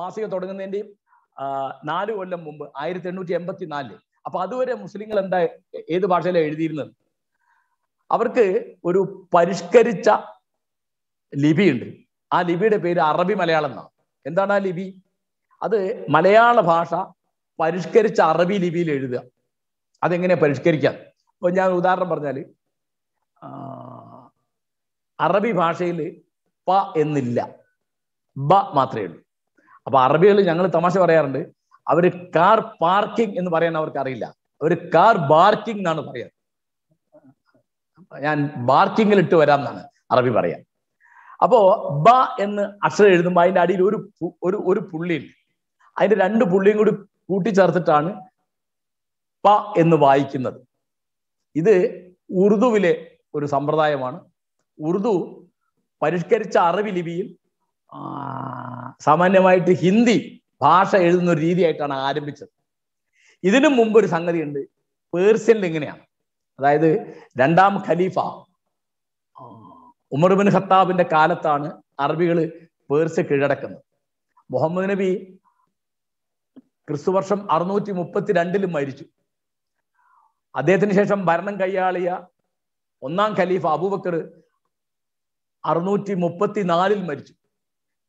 മാസിക തുടങ്ങുന്നതിന്റെയും നാല് കൊല്ലം മുമ്പ് ആയിരത്തി എണ്ണൂറ്റി എൺപത്തി നാലില് അപ്പൊ അതുവരെ മുസ്ലിങ്ങൾ എന്താ ഏത് ഭാഷയിലാണ് എഴുതിയിരുന്നത് അവർക്ക് ഒരു പരിഷ്കരിച്ച ലിപിയുണ്ട് ആ ലിപിയുടെ പേര് അറബി മലയാളം എന്നാണ് എന്താണ് ആ ലിപി അത് മലയാള ഭാഷ പരിഷ്കരിച്ച അറബി ലിപിയിൽ എഴുതുക അതെങ്ങനെ പരിഷ്കരിക്കാം അപ്പൊ ഞാൻ ഉദാഹരണം പറഞ്ഞാൽ അറബി ഭാഷയിൽ പ എന്നില്ല ബ മാത്രമേ ഉള്ളൂ അപ്പൊ അറബികൾ ഞങ്ങൾ തമാശ പറയാറുണ്ട് അവർ കാർ പാർക്കിംഗ് എന്ന് പറയാൻ അവർക്ക് അറിയില്ല അവർ കാർ ബാർക്കിംഗ് എന്നാണ് പറയാറ് ഞാൻ ബാർക്കിങ്ങിൽ ഇട്ട് വരാം എന്നാണ് അറബി പറയാം അപ്പോ ബ എന്ന് അക്ഷരം എഴുതുമ്പോൾ അതിന്റെ അടിയിൽ ഒരു ഒരു ഒരു പുള്ളി അതിന്റെ രണ്ട് പുള്ളിയും കൂടി കൂട്ടിച്ചേർത്തിട്ടാണ് പ എന്ന് വായിക്കുന്നത് ഇത് ഉറുദുവിലെ ഒരു സമ്പ്രദായമാണ് ഉറുദു പരിഷ്കരിച്ച അറബി ലിപിയിൽ സാമാന്യമായിട്ട് ഹിന്ദി ഭാഷ എഴുതുന്ന ഒരു രീതിയായിട്ടാണ് ആരംഭിച്ചത് ഇതിനു മുമ്പ് ഒരു സംഗതി ഉണ്ട് പേർഷ്യനിൽ ഇങ്ങനെയാണ് അതായത് രണ്ടാം ഖലീഫ ഉമർബിൻ ഖത്താബിന്റെ കാലത്താണ് അറബികൾ പേർസ്യ കീഴടക്കുന്നത് മുഹമ്മദ് നബി ക്രിസ്തു ക്രിസ്തുവർഷം അറുന്നൂറ്റി മുപ്പത്തിരണ്ടിലും മരിച്ചു അദ്ദേഹത്തിന് ശേഷം ഭരണം കൈയാളിയ ഒന്നാം ഖലീഫ് അബൂബക്കർ അറുന്നൂറ്റി മുപ്പത്തിനാലിൽ മരിച്ചു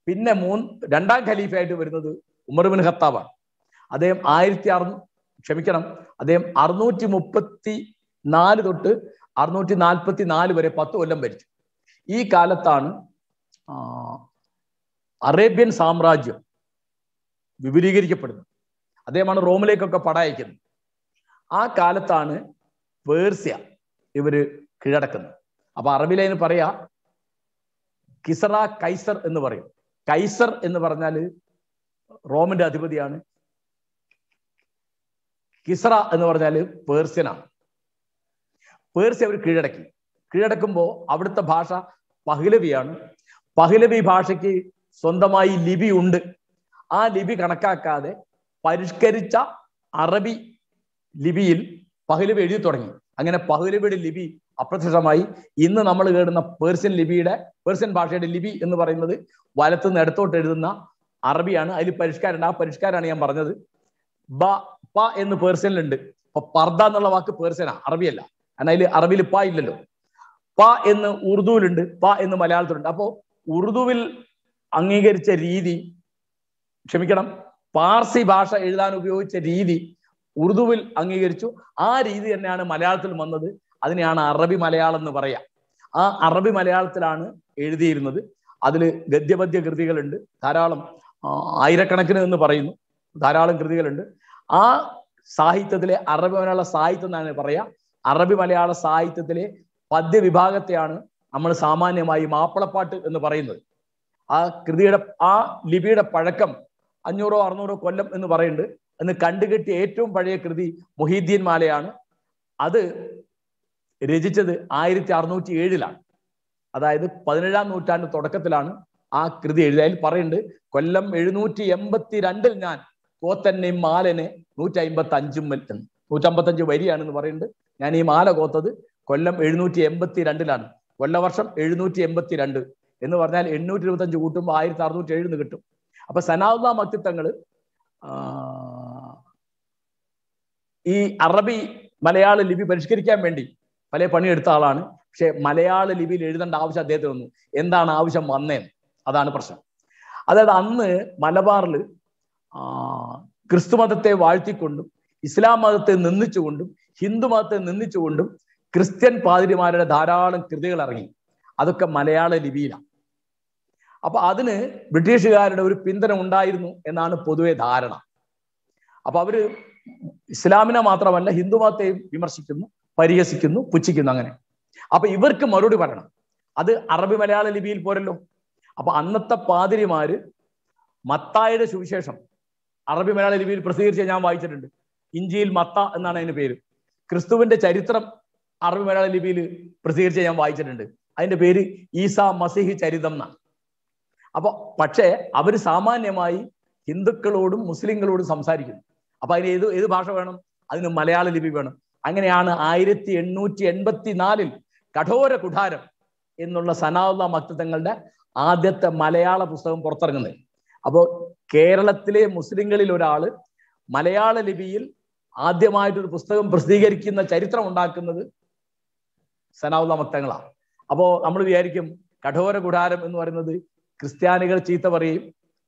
പിന്നെ മൂന്ന് രണ്ടാം ഖലീഫായിട്ട് വരുന്നത് ഉമർബിൻ ഖത്താബാണ് അദ്ദേഹം ആയിരത്തി അറു ക്ഷമിക്കണം അദ്ദേഹം അറുന്നൂറ്റി മുപ്പത്തി നാല് തൊട്ട് അറുന്നൂറ്റി നാൽപ്പത്തി നാല് വരെ പത്ത് കൊല്ലം ഭരിച്ചു ഈ കാലത്താണ് അറേബ്യൻ സാമ്രാജ്യം വിപുലീകരിക്കപ്പെടുന്നത് അദ്ദേഹമാണ് റോമിലേക്കൊക്കെ പടയക്കുന്നത് ആ കാലത്താണ് പേർസ്യ ഇവര് കീഴടക്കുന്നത് അപ്പൊ അറബിലതിന് പറയാ കിസറ കൈസർ എന്ന് പറയും കൈസർ എന്ന് പറഞ്ഞാൽ റോമിന്റെ അധിപതിയാണ് കിസറ എന്ന് പറഞ്ഞാൽ പേർസ്യനാണ് പേർസ്യ അവർ കീഴടക്കി കീഴടക്കുമ്പോൾ അവിടുത്തെ ഭാഷ പഹ്ലവിയാണ് പഹ്ലവി ഭാഷയ്ക്ക് സ്വന്തമായി ലിപി ഉണ്ട് ആ ലിപി കണക്കാക്കാതെ പരിഷ്കരിച്ച അറബി ലിപിയിൽ പഹ്ലവി എഴുതി തുടങ്ങി അങ്ങനെ പഹ്ലവിയുടെ ലിപി അപ്രത്യക്ഷമായി ഇന്ന് നമ്മൾ കേടുന്ന പേർഷ്യൻ ലിപിയുടെ പേർഷ്യൻ ഭാഷയുടെ ലിപി എന്ന് പറയുന്നത് വലത്തു നിന്ന് ഇടത്തോട്ട് എഴുതുന്ന അറബിയാണ് അതിൽ പരിഷ്കാരമുണ്ട് ആ പരിഷ്കാരമാണ് ഞാൻ പറഞ്ഞത് ബ പ എന്ന് പേർഷ്യനിലുണ്ട് അപ്പൊ പർദ എന്നുള്ള വാക്ക് പേർഷ്യനാ അറബിയല്ല കാരണം അതിൽ അറബിയിൽ പ ഇല്ലല്ലോ പ എന്ന് ഉറുദുവിലുണ്ട് പ എന്ന് മലയാളത്തിലുണ്ട് അപ്പോൾ ഉറുദുവിൽ അംഗീകരിച്ച രീതി ക്ഷമിക്കണം പാർസി ഭാഷ എഴുതാൻ ഉപയോഗിച്ച രീതി ഉറുദുവിൽ അംഗീകരിച്ചു ആ രീതി തന്നെയാണ് മലയാളത്തിൽ വന്നത് അതിനെയാണ് അറബി മലയാളം എന്ന് പറയാ ആ അറബി മലയാളത്തിലാണ് എഴുതിയിരുന്നത് അതിൽ ഗദ്യപദ്യ കൃതികളുണ്ട് ധാരാളം ആയിരക്കണക്കിന് എന്ന് പറയുന്നു ധാരാളം കൃതികളുണ്ട് ആ സാഹിത്യത്തിലെ അറബി മലയാള സാഹിത്യം എന്നാണ് പറയാ അറബി മലയാള സാഹിത്യത്തിലെ പദ്യവിഭാഗത്തെയാണ് നമ്മൾ സാമാന്യമായി മാപ്പിളപ്പാട്ട് എന്ന് പറയുന്നത് ആ കൃതിയുടെ ആ ലിപിയുടെ പഴക്കം അഞ്ഞൂറോ അറുന്നൂറോ കൊല്ലം എന്ന് പറയുന്നുണ്ട് എന്ന് കണ്ടുകെട്ടിയ ഏറ്റവും പഴയ കൃതി മൊഹീദ്ദീൻ മാലയാണ് അത് രചിച്ചത് ആയിരത്തി അറുന്നൂറ്റി ഏഴിലാണ് അതായത് പതിനേഴാം നൂറ്റാണ്ട് തുടക്കത്തിലാണ് ആ കൃതി എഴുതി അതിൽ പറയുന്നുണ്ട് കൊല്ലം എഴുന്നൂറ്റി എൺപത്തി രണ്ടിൽ ഞാൻ കോത്തന്നെ മാലനെ നൂറ്റി അമ്പത്തി അഞ്ചും നൂറ്റമ്പത്തഞ്ച് വരിയാണെന്ന് പറയുന്നുണ്ട് ഞാൻ ഈ മാല കോത്തത് കൊല്ലം എഴുന്നൂറ്റി എൺപത്തി രണ്ടിലാണ് കൊല്ലവർഷം എഴുന്നൂറ്റി എൺപത്തി രണ്ട് എന്ന് പറഞ്ഞാൽ എണ്ണൂറ്റി ഇരുപത്തഞ്ച് കൂട്ടുമ്പോൾ ആയിരത്തി അറുന്നൂറ്റി എഴുന്ന് കിട്ടും അപ്പൊ സനാവുള്ള മക്തിത്വങ്ങൾ ഈ അറബി മലയാള ലിപി പരിഷ്കരിക്കാൻ വേണ്ടി പല പണിയെടുത്ത ആളാണ് പക്ഷെ മലയാള ലിപിയിൽ എഴുതേണ്ട ആവശ്യം അദ്ദേഹത്തിന് വന്നു എന്താണ് ആവശ്യം വന്നേന്ന് അതാണ് പ്രശ്നം അതായത് അന്ന് മലബാറിൽ ക്രിസ്തു മതത്തെ വാഴ്ത്തിക്കൊണ്ടും ഇസ്ലാം മതത്തെ നിന്ദിച്ചുകൊണ്ടും ഹിന്ദു മതത്തെ നിന്ദിച്ചുകൊണ്ടും ക്രിസ്ത്യൻ പാതിരിമാരുടെ ധാരാളം കൃതികൾ ഇറങ്ങി അതൊക്കെ മലയാള ലിപിയിലാണ് അപ്പൊ അതിന് ബ്രിട്ടീഷുകാരുടെ ഒരു പിന്തുണ ഉണ്ടായിരുന്നു എന്നാണ് പൊതുവെ ധാരണ അപ്പൊ അവര് ഇസ്ലാമിനെ മാത്രമല്ല ഹിന്ദുമതത്തെയും വിമർശിക്കുന്നു പരിഹസിക്കുന്നു പുച്ഛിക്കുന്നു അങ്ങനെ അപ്പൊ ഇവർക്ക് മറുപടി പറയണം അത് അറബി മലയാള ലിപിയിൽ പോരല്ലോ അപ്പൊ അന്നത്തെ പാതിരിമാര് മത്തായുടെ സുവിശേഷം അറബി മലയാള ലിപിയിൽ പ്രസിദ്ധീകരിച്ച് ഞാൻ വായിച്ചിട്ടുണ്ട് ഇഞ്ചിയിൽ മത്ത എന്നാണ് അതിന് പേര് ക്രിസ്തുവിന്റെ ചരിത്രം അറബി മലയാള ലിപിയിൽ പ്രസിദ്ധീകരിച്ച ഞാൻ വായിച്ചിട്ടുണ്ട് അതിന്റെ പേര് ഈസാ മസിഹ് ചരിതം എന്നാണ് അപ്പൊ പക്ഷേ അവർ സാമാന്യമായി ഹിന്ദുക്കളോടും മുസ്ലിങ്ങളോടും സംസാരിക്കുന്നു അപ്പൊ അതിന് ഏത് ഏത് ഭാഷ വേണം അതിന് മലയാള ലിപി വേണം അങ്ങനെയാണ് ആയിരത്തി എണ്ണൂറ്റി എൺപത്തി നാലിൽ കഠോര കുഠാരം എന്നുള്ള സനാവുള്ള മക്തത്വങ്ങളുടെ ആദ്യത്തെ മലയാള പുസ്തകം പുറത്തിറങ്ങുന്നത് അപ്പോൾ കേരളത്തിലെ മുസ്ലിങ്ങളിൽ ഒരാൾ മലയാള ലിപിയിൽ ആദ്യമായിട്ടൊരു പുസ്തകം പ്രസിദ്ധീകരിക്കുന്ന ചരിത്രം ഉണ്ടാക്കുന്നത് സനാവുള്ള മക്തങ്ങളാ അപ്പോ നമ്മൾ വിചാരിക്കും കഠോര കുടാരം എന്ന് പറയുന്നത് ക്രിസ്ത്യാനികൾ ചീത്ത പറയും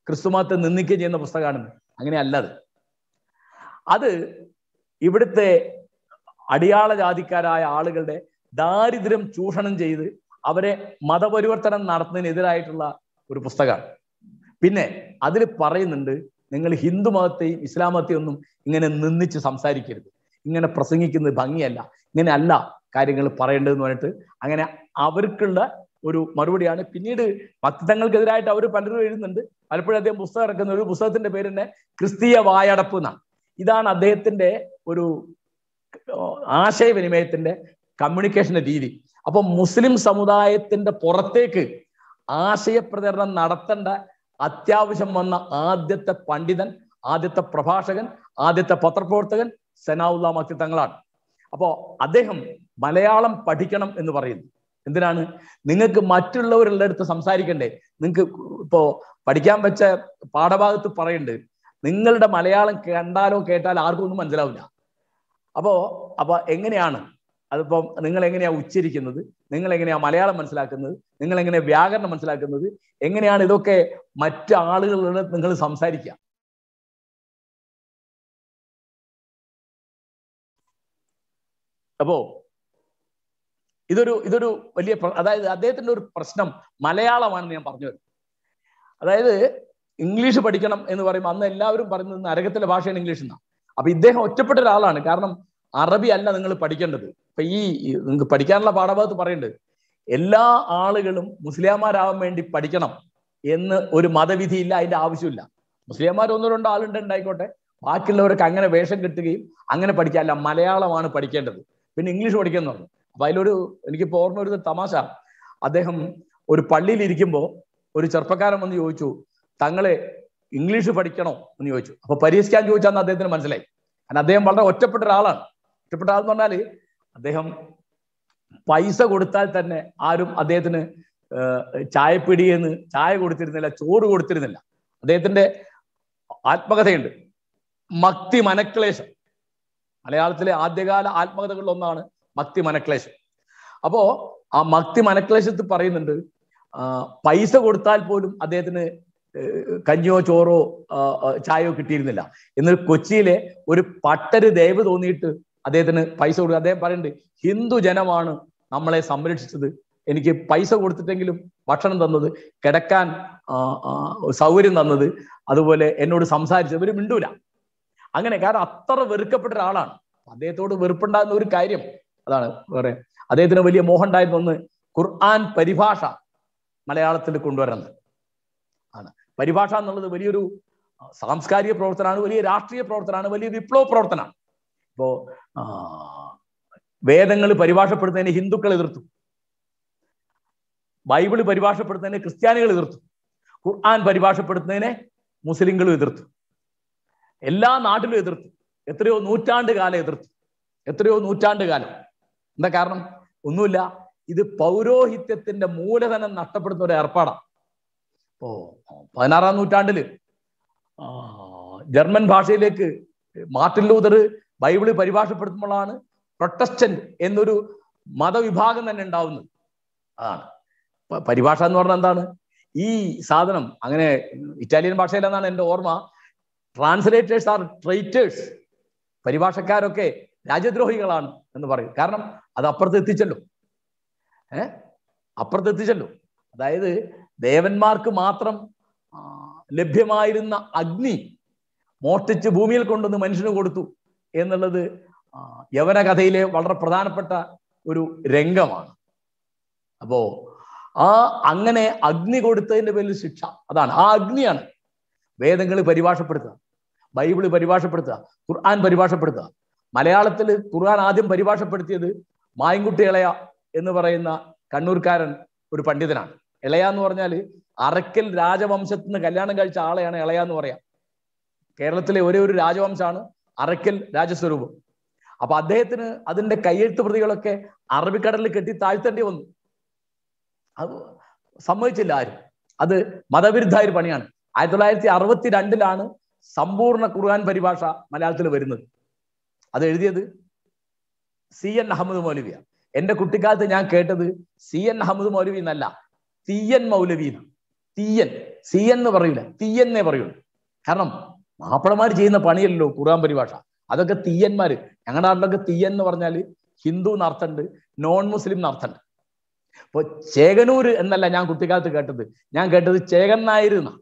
ക്രിസ്തുമത്തെ നിന്ദിക്കുകയും ചെയ്യുന്ന പുസ്തകമാണെന്ന് അങ്ങനെയല്ലത് അത് ഇവിടുത്തെ അടിയാള ജാതിക്കാരായ ആളുകളുടെ ദാരിദ്ര്യം ചൂഷണം ചെയ്ത് അവരെ മതപരിവർത്തനം നടത്തുന്നതിനെതിരായിട്ടുള്ള ഒരു പുസ്തകമാണ് പിന്നെ അതിൽ പറയുന്നുണ്ട് നിങ്ങൾ ഹിന്ദു മതത്തെയും ഇസ്ലാം മതത്തെയും ഒന്നും ഇങ്ങനെ നിന്ദിച്ച് സംസാരിക്കരുത് ഇങ്ങനെ പ്രസംഗിക്കുന്നത് ഭംഗിയല്ല ഇങ്ങനെ അല്ല കാര്യങ്ങൾ പറയേണ്ടതെന്ന് പറഞ്ഞിട്ട് അങ്ങനെ അവർക്കുള്ള ഒരു മറുപടിയാണ് പിന്നീട് ഭക്തങ്ങൾക്കെതിരായിട്ട് അവർ പലരും എഴുതുന്നുണ്ട് പലപ്പോഴും അദ്ദേഹം പുസ്തകം ഇറക്കുന്ന ഒരു പുസ്തകത്തിന്റെ പേര് തന്നെ ക്രിസ്തീയ വായടപ്പ് എന്നാണ് ഇതാണ് അദ്ദേഹത്തിന്റെ ഒരു ആശയവിനിമയത്തിന്റെ കമ്മ്യൂണിക്കേഷന്റെ രീതി അപ്പൊ മുസ്ലിം സമുദായത്തിന്റെ പുറത്തേക്ക് ആശയപ്രചരണം നടത്തേണ്ട അത്യാവശ്യം വന്ന ആദ്യത്തെ പണ്ഡിതൻ ആദ്യത്തെ പ്രഭാഷകൻ ആദ്യത്തെ പത്രപ്രവർത്തകൻ സെനാവുല്ല മക്തി തങ്ങളാണ് അപ്പോ അദ്ദേഹം മലയാളം പഠിക്കണം എന്ന് പറയുന്നു എന്തിനാണ് നിങ്ങൾക്ക് മറ്റുള്ളവരുടെ അടുത്ത് സംസാരിക്കണ്ടേ നിങ്ങൾക്ക് ഇപ്പോ പഠിക്കാൻ വെച്ച പാഠഭാഗത്ത് പറയുന്നുണ്ട് നിങ്ങളുടെ മലയാളം കണ്ടാലോ കേട്ടാലോ ആർക്കും ഒന്നും മനസ്സിലാവില്ല അപ്പോ അപ്പൊ എങ്ങനെയാണ് അതിപ്പം നിങ്ങൾ എങ്ങനെയാ ഉച്ചരിക്കുന്നത് നിങ്ങൾ എങ്ങനെയാ മലയാളം മനസ്സിലാക്കുന്നത് നിങ്ങൾ എങ്ങനെ വ്യാകരണം മനസ്സിലാക്കുന്നത് എങ്ങനെയാണ് ഇതൊക്കെ മറ്റു ആളുകളോട് നിങ്ങൾ സംസാരിക്കുക അപ്പോ ഇതൊരു ഇതൊരു വലിയ അതായത് അദ്ദേഹത്തിന്റെ ഒരു പ്രശ്നം മലയാളമാണെന്ന് ഞാൻ പറഞ്ഞു വരും അതായത് ഇംഗ്ലീഷ് പഠിക്കണം എന്ന് പറയുമ്പോൾ അന്ന് എല്ലാവരും പറയുന്നത് നരകത്തിലെ ഭാഷയാണ് ഇംഗ്ലീഷ് എന്നാണ് അപ്പൊ ഇദ്ദേഹം ഒറ്റപ്പെട്ട ഒരാളാണ് കാരണം അറബി അല്ല നിങ്ങൾ പഠിക്കേണ്ടത് ഇപ്പൊ ഈ നിങ്ങൾക്ക് പഠിക്കാനുള്ള പാഠഭാഗത്ത് പറയുന്നുണ്ട് എല്ലാ ആളുകളും മുസ്ലിംമാരാവാൻ വേണ്ടി പഠിക്കണം എന്ന് ഒരു മതവിധിയില്ല അതിന്റെ ആവശ്യമില്ല മുസ്ലിംമാർ ഒന്നോ രണ്ടോ ആളുണ്ട് ഉണ്ടായിക്കോട്ടെ ബാക്കിയുള്ളവർക്ക് അങ്ങനെ വേഷം കിട്ടുകയും അങ്ങനെ പഠിക്കാല്ല മലയാളമാണ് പഠിക്കേണ്ടത് പിന്നെ ഇംഗ്ലീഷ് പഠിക്കുന്നു അപ്പൊ അതിലൊരു എനിക്ക് ഓർമ്മ ഒരു തമാശ അദ്ദേഹം ഒരു പള്ളിയിൽ ഇരിക്കുമ്പോൾ ഒരു ചെറുപ്പക്കാരൻ വന്ന് ചോദിച്ചു തങ്ങളെ ഇംഗ്ലീഷ് പഠിക്കണോ എന്ന് ചോദിച്ചു അപ്പൊ പരീക്ഷിക്കാൻ ചോദിച്ചാന്ന് അദ്ദേഹത്തിന് മനസ്സിലായി കാരണം അദ്ദേഹം വളരെ ഒറ്റപ്പെട്ട ഒരാളാണ് ഒറ്റപ്പെട്ട ആൾ എന്ന് പറഞ്ഞാല് അദ്ദേഹം പൈസ കൊടുത്താൽ തന്നെ ആരും അദ്ദേഹത്തിന് ചായപ്പിടിയെന്ന് ചായ കൊടുത്തിരുന്നില്ല ചോറ് കൊടുത്തിരുന്നില്ല അദ്ദേഹത്തിന്റെ ആത്മകഥയുണ്ട് മക്തി മനക്ലേശം മലയാളത്തിലെ ആദ്യകാല ആത്മകഥകളിൽ ഒന്നാണ് മക്തി മനക്ലേശം അപ്പോ ആ മക്തി മനക്ലേശത്ത് പറയുന്നുണ്ട് പൈസ കൊടുത്താൽ പോലും അദ്ദേഹത്തിന് കഞ്ഞിയോ ചോറോ ചായയോ കിട്ടിയിരുന്നില്ല എന്നാൽ കൊച്ചിയിലെ ഒരു പട്ടര് ദയവ് തോന്നിയിട്ട് അദ്ദേഹത്തിന് പൈസ കൊടുക്കുക അദ്ദേഹം പറയുന്നുണ്ട് ഹിന്ദു ജനമാണ് നമ്മളെ സംരക്ഷിച്ചത് എനിക്ക് പൈസ കൊടുത്തിട്ടെങ്കിലും ഭക്ഷണം തന്നത് കിടക്കാൻ സൗകര്യം തന്നത് അതുപോലെ എന്നോട് സംസാരിച്ചത് ഇവർ മിണ്ടൂല അങ്ങനെ കാരണം അത്ര വെറുക്കപ്പെട്ട ഒരാളാണ് അദ്ദേഹത്തോട് വെറുപ്പുണ്ടാകുന്ന ഒരു കാര്യം അതാണ് വേറെ അദ്ദേഹത്തിന് വലിയ മോഹം ഉണ്ടായിരുന്നു ഒന്ന് ഖുർആൻ പരിഭാഷ മലയാളത്തിൽ കൊണ്ടുവരുന്നത് ആണ് പരിഭാഷ എന്നുള്ളത് വലിയൊരു സാംസ്കാരിക പ്രവർത്തനമാണ് വലിയ രാഷ്ട്രീയ പ്രവർത്തനമാണ് വലിയ വിപ്ലവ പ്രവർത്തനമാണ് ഇപ്പോ വേദങ്ങൾ പരിഭാഷപ്പെടുത്തുന്നതിന് ഹിന്ദുക്കൾ എതിർത്തു ബൈബിൾ പരിഭാഷപ്പെടുത്തുന്നതിന് ക്രിസ്ത്യാനികൾ എതിർത്തു ഖുർആൻ പരിഭാഷപ്പെടുത്തുന്നതിനെ മുസ്ലിങ്ങളും എതിർത്തു എല്ലാ നാട്ടിലും എതിർത്തു എത്രയോ നൂറ്റാണ്ട് കാലം എതിർത്തു എത്രയോ നൂറ്റാണ്ട് കാലം എന്താ കാരണം ഒന്നുമില്ല ഇത് പൗരോഹിത്യത്തിന്റെ മൂലധനം നഷ്ടപ്പെടുന്ന ഒരു ഏർപ്പാടാണ് ഓ പതിനാറാം നൂറ്റാണ്ടില് ജർമ്മൻ ഭാഷയിലേക്ക് മാർട്ടിൻ ലൂതർ ബൈബിള് പരിഭാഷപ്പെടുത്തുമ്പോഴാണ് പ്രൊട്ടസ്റ്റന്റ് എന്നൊരു മതവിഭാഗം തന്നെ ഉണ്ടാവുന്നത് അതാണ് പരിഭാഷ എന്ന് പറഞ്ഞാൽ എന്താണ് ഈ സാധനം അങ്ങനെ ഇറ്റാലിയൻ ഭാഷയിലെന്നാണ് എൻ്റെ ഓർമ്മ ട്രാൻസ്ലേറ്റേഴ്സ് ആർ ട്രൈറ്റേഴ്സ് പരിഭാഷക്കാരൊക്കെ രാജ്യദ്രോഹികളാണ് എന്ന് പറയും കാരണം അത് അപ്പുറത്ത് എത്തിച്ചല്ലോ ഏ അപ്പുറത്ത് എത്തിച്ചല്ലോ അതായത് ദേവന്മാർക്ക് മാത്രം ലഭ്യമായിരുന്ന അഗ്നി മോഷ്ടിച്ച് ഭൂമിയിൽ കൊണ്ടുവന്ന് മനുഷ്യന് കൊടുത്തു എന്നുള്ളത് യവന കഥയിലെ വളരെ പ്രധാനപ്പെട്ട ഒരു രംഗമാണ് അപ്പോ ആ അങ്ങനെ അഗ്നി കൊടുത്തതിന്റെ പേരിൽ ശിക്ഷ അതാണ് ആ അഗ്നിയാണ് വേദങ്ങൾ പരിഭാഷപ്പെടുത്തുക ബൈബിള് പരിഭാഷപ്പെടുത്തുക ഖുർആൻ പരിഭാഷപ്പെടുത്തുക മലയാളത്തിൽ ഖുർആൻ ആദ്യം പരിഭാഷപ്പെടുത്തിയത് മായൻകുട്ടി ഇളയ എന്ന് പറയുന്ന കണ്ണൂർക്കാരൻ ഒരു പണ്ഡിതനാണ് ഇളയ എന്ന് പറഞ്ഞാൽ അറക്കൽ രാജവംശത്തിൽ നിന്ന് കല്യാണം കഴിച്ച ആളെയാണ് ഇളയ എന്ന് പറയാം കേരളത്തിലെ ഒരേ ഒരു രാജവംശമാണ് അറക്കൽ രാജസ്വരൂപം അപ്പൊ അദ്ദേഹത്തിന് അതിന്റെ കയ്യെഴുത്ത് പ്രതികളൊക്കെ അറബിക്കടലിൽ കെട്ടി താഴ്ത്തേണ്ടി വന്നു അത് സമ്മതിച്ചില്ല ആരും അത് മതവിരുദ്ധമായ ഒരു പണിയാണ് ആയിരത്തി തൊള്ളായിരത്തി അറുപത്തി രണ്ടിലാണ് സമ്പൂർണ്ണ ഖുർആൻ പരിഭാഷ മലയാളത്തിൽ വരുന്നത് അത് എഴുതിയത് സി എൻ അഹമ്മദ് മൗലവിയ എന്റെ കുട്ടിക്കാലത്ത് ഞാൻ കേട്ടത് സി എൻ അഹമ്മദ് മൗലവി എന്നല്ല തീയൻ മൗലവി എന്നാണ് തീയൻ സി എന്ന് പറയൂല തീയെന്നേ പറയുള്ളൂ കാരണം മാപ്പിളമാർ ചെയ്യുന്ന പണിയല്ലോ ഖുർആൻ പരിഭാഷ അതൊക്കെ തീയന്മാര് ഞങ്ങളുടെ നാട്ടിലൊക്കെ തീയൻ എന്ന് പറഞ്ഞാൽ ഹിന്ദു നർത്തണ്ട് നോൺ മുസ്ലിം നർത്തണ്ട് അപ്പോൾ ചേകനൂർ എന്നല്ല ഞാൻ കുട്ടിക്കാലത്ത് കേട്ടത് ഞാൻ കേട്ടത് ചേകൻ നായർ എന്നാ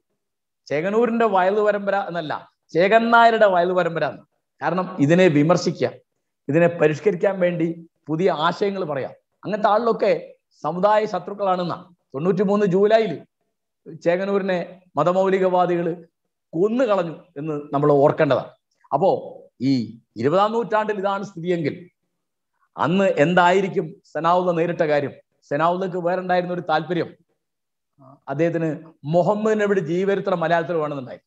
ചേകനൂരിന്റെ വയലു പരമ്പര എന്നല്ല ചേകൻ നായരുടെ വയലു പരമ്പര എന്നാ കാരണം ഇതിനെ വിമർശിക്കാം ഇതിനെ പരിഷ്കരിക്കാൻ വേണ്ടി പുതിയ ആശയങ്ങൾ പറയാം അങ്ങനത്തെ ആളിലൊക്കെ സമുദായ ശത്രുക്കളാണെന്ന തൊണ്ണൂറ്റി മൂന്ന് ജൂലൈയിൽ ചേങ്ങനൂരിനെ മതമൗലികവാദികൾ കൊന്നു കളഞ്ഞു എന്ന് നമ്മൾ ഓർക്കേണ്ടതാണ് അപ്പോ ഈ ഇരുപതാം നൂറ്റാണ്ടിൽ ഇതാണ് സ്ഥിതിയെങ്കിൽ അന്ന് എന്തായിരിക്കും സെനാവുല നേരിട്ട കാര്യം വേറെ ഉണ്ടായിരുന്ന ഒരു താല്പര്യം അദ്ദേഹത്തിന് മുഹമ്മദിനെ വിടെ ജീവചരിത്രം മലയാളത്തിൽ വേണമെന്നുണ്ടായി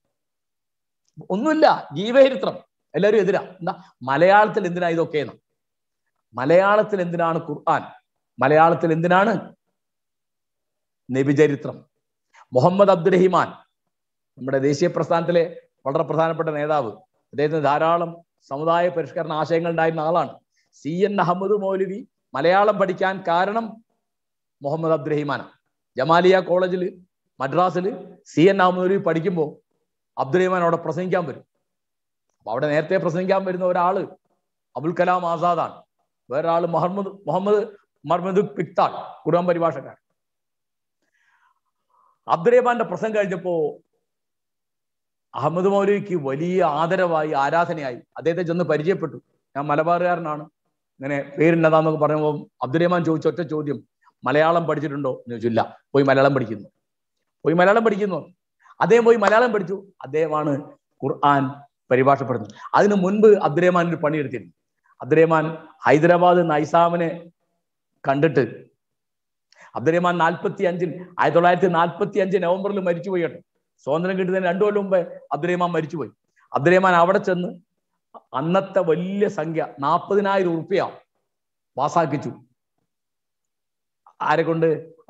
ഒന്നുമില്ല ജീവചരിത്രം എല്ലാവരും എതിരാ എന്താ മലയാളത്തിൽ എന്തിനാ ഇതൊക്കെ എന്ന് മലയാളത്തിൽ എന്തിനാണ് ഖുർആൻ മലയാളത്തിൽ എന്തിനാണ് നബിചരിത്രം മുഹമ്മദ് അബ്ദുറഹിമാൻ നമ്മുടെ ദേശീയ പ്രസ്ഥാനത്തിലെ വളരെ പ്രധാനപ്പെട്ട നേതാവ് അദ്ദേഹത്തിന് ധാരാളം സമുദായ പരിഷ്കരണ ആശയങ്ങൾ ഉണ്ടായിരുന്ന ആളാണ് സി എൻ അഹമ്മദ് മൗലവി മലയാളം പഠിക്കാൻ കാരണം മുഹമ്മദ് അബ്ദുറഹിമാൻ ജമാലിയ കോളേജിൽ മദ്രാസിൽ സി എൻ അഹമ്മദ് മൗലവി പഠിക്കുമ്പോൾ അബ്ദുറഹിമാൻ അവിടെ പ്രസംഗിക്കാൻ വരും അവിടെ നേരത്തെ പ്രസംഗിക്കാൻ വരുന്ന ഒരാള് അബുൽ കലാം ആസാദാണ് വേറൊരാൾ മുഹമ്മദ് മുഹമ്മദ് മഹമ്മദ് പിക്താൻ ഖുർആൻ പരിഭാഷക്കാർ അബ്ദുറഹ്മാന്റെ പ്രസംഗം കഴിഞ്ഞപ്പോ അഹമ്മദ് മൗലവിക്ക് വലിയ ആദരവായി ആരാധനയായി അദ്ദേഹത്തെ ചെന്ന് പരിചയപ്പെട്ടു ഞാൻ മലബാറുകാരനാണ് ഇങ്ങനെ പേരിന്നതാന്നൊക്കെ പറയുമ്പോൾ അബ്ദുറഹ്മാൻ ചോദിച്ച ഒറ്റ ചോദ്യം മലയാളം പഠിച്ചിട്ടുണ്ടോ എന്ന് ചോദിച്ചില്ല പോയി മലയാളം പഠിക്കുന്നു പോയി മലയാളം പഠിക്കുന്നു അദ്ദേഹം പോയി മലയാളം പഠിച്ചു അദ്ദേഹമാണ് ഖുർആൻ പരിഭാഷപ്പെടുന്നു അതിനു മുൻപ് അബ്ദുറഹ്മാൻ ഒരു പണിയെടുത്തിരുന്നു അബ്ദുറഹ്മാൻ ഹൈദരാബാദ് നൈസാമിനെ കണ്ടിട്ട് അബ്ദുറഹ്മാൻ നാൽപ്പത്തി അഞ്ചിൽ ആയിരത്തി തൊള്ളായിരത്തി നാൽപ്പത്തി അഞ്ച് നവംബറിൽ മരിച്ചുപോയി കേട്ടോ സ്വാതന്ത്ര്യം കിട്ടുന്നതിന് രണ്ടു കൊല്ലം മുമ്പേ അബ്ദുറഹ്മാൻ മരിച്ചുപോയി അബ്ദുറഹ്മാൻ അവിടെ ചെന്ന് അന്നത്തെ വലിയ സംഖ്യ നാൽപ്പതിനായിരം ഉറുപ്പ്യ പാസാക്കിച്ചു ആരെ കൊണ്ട്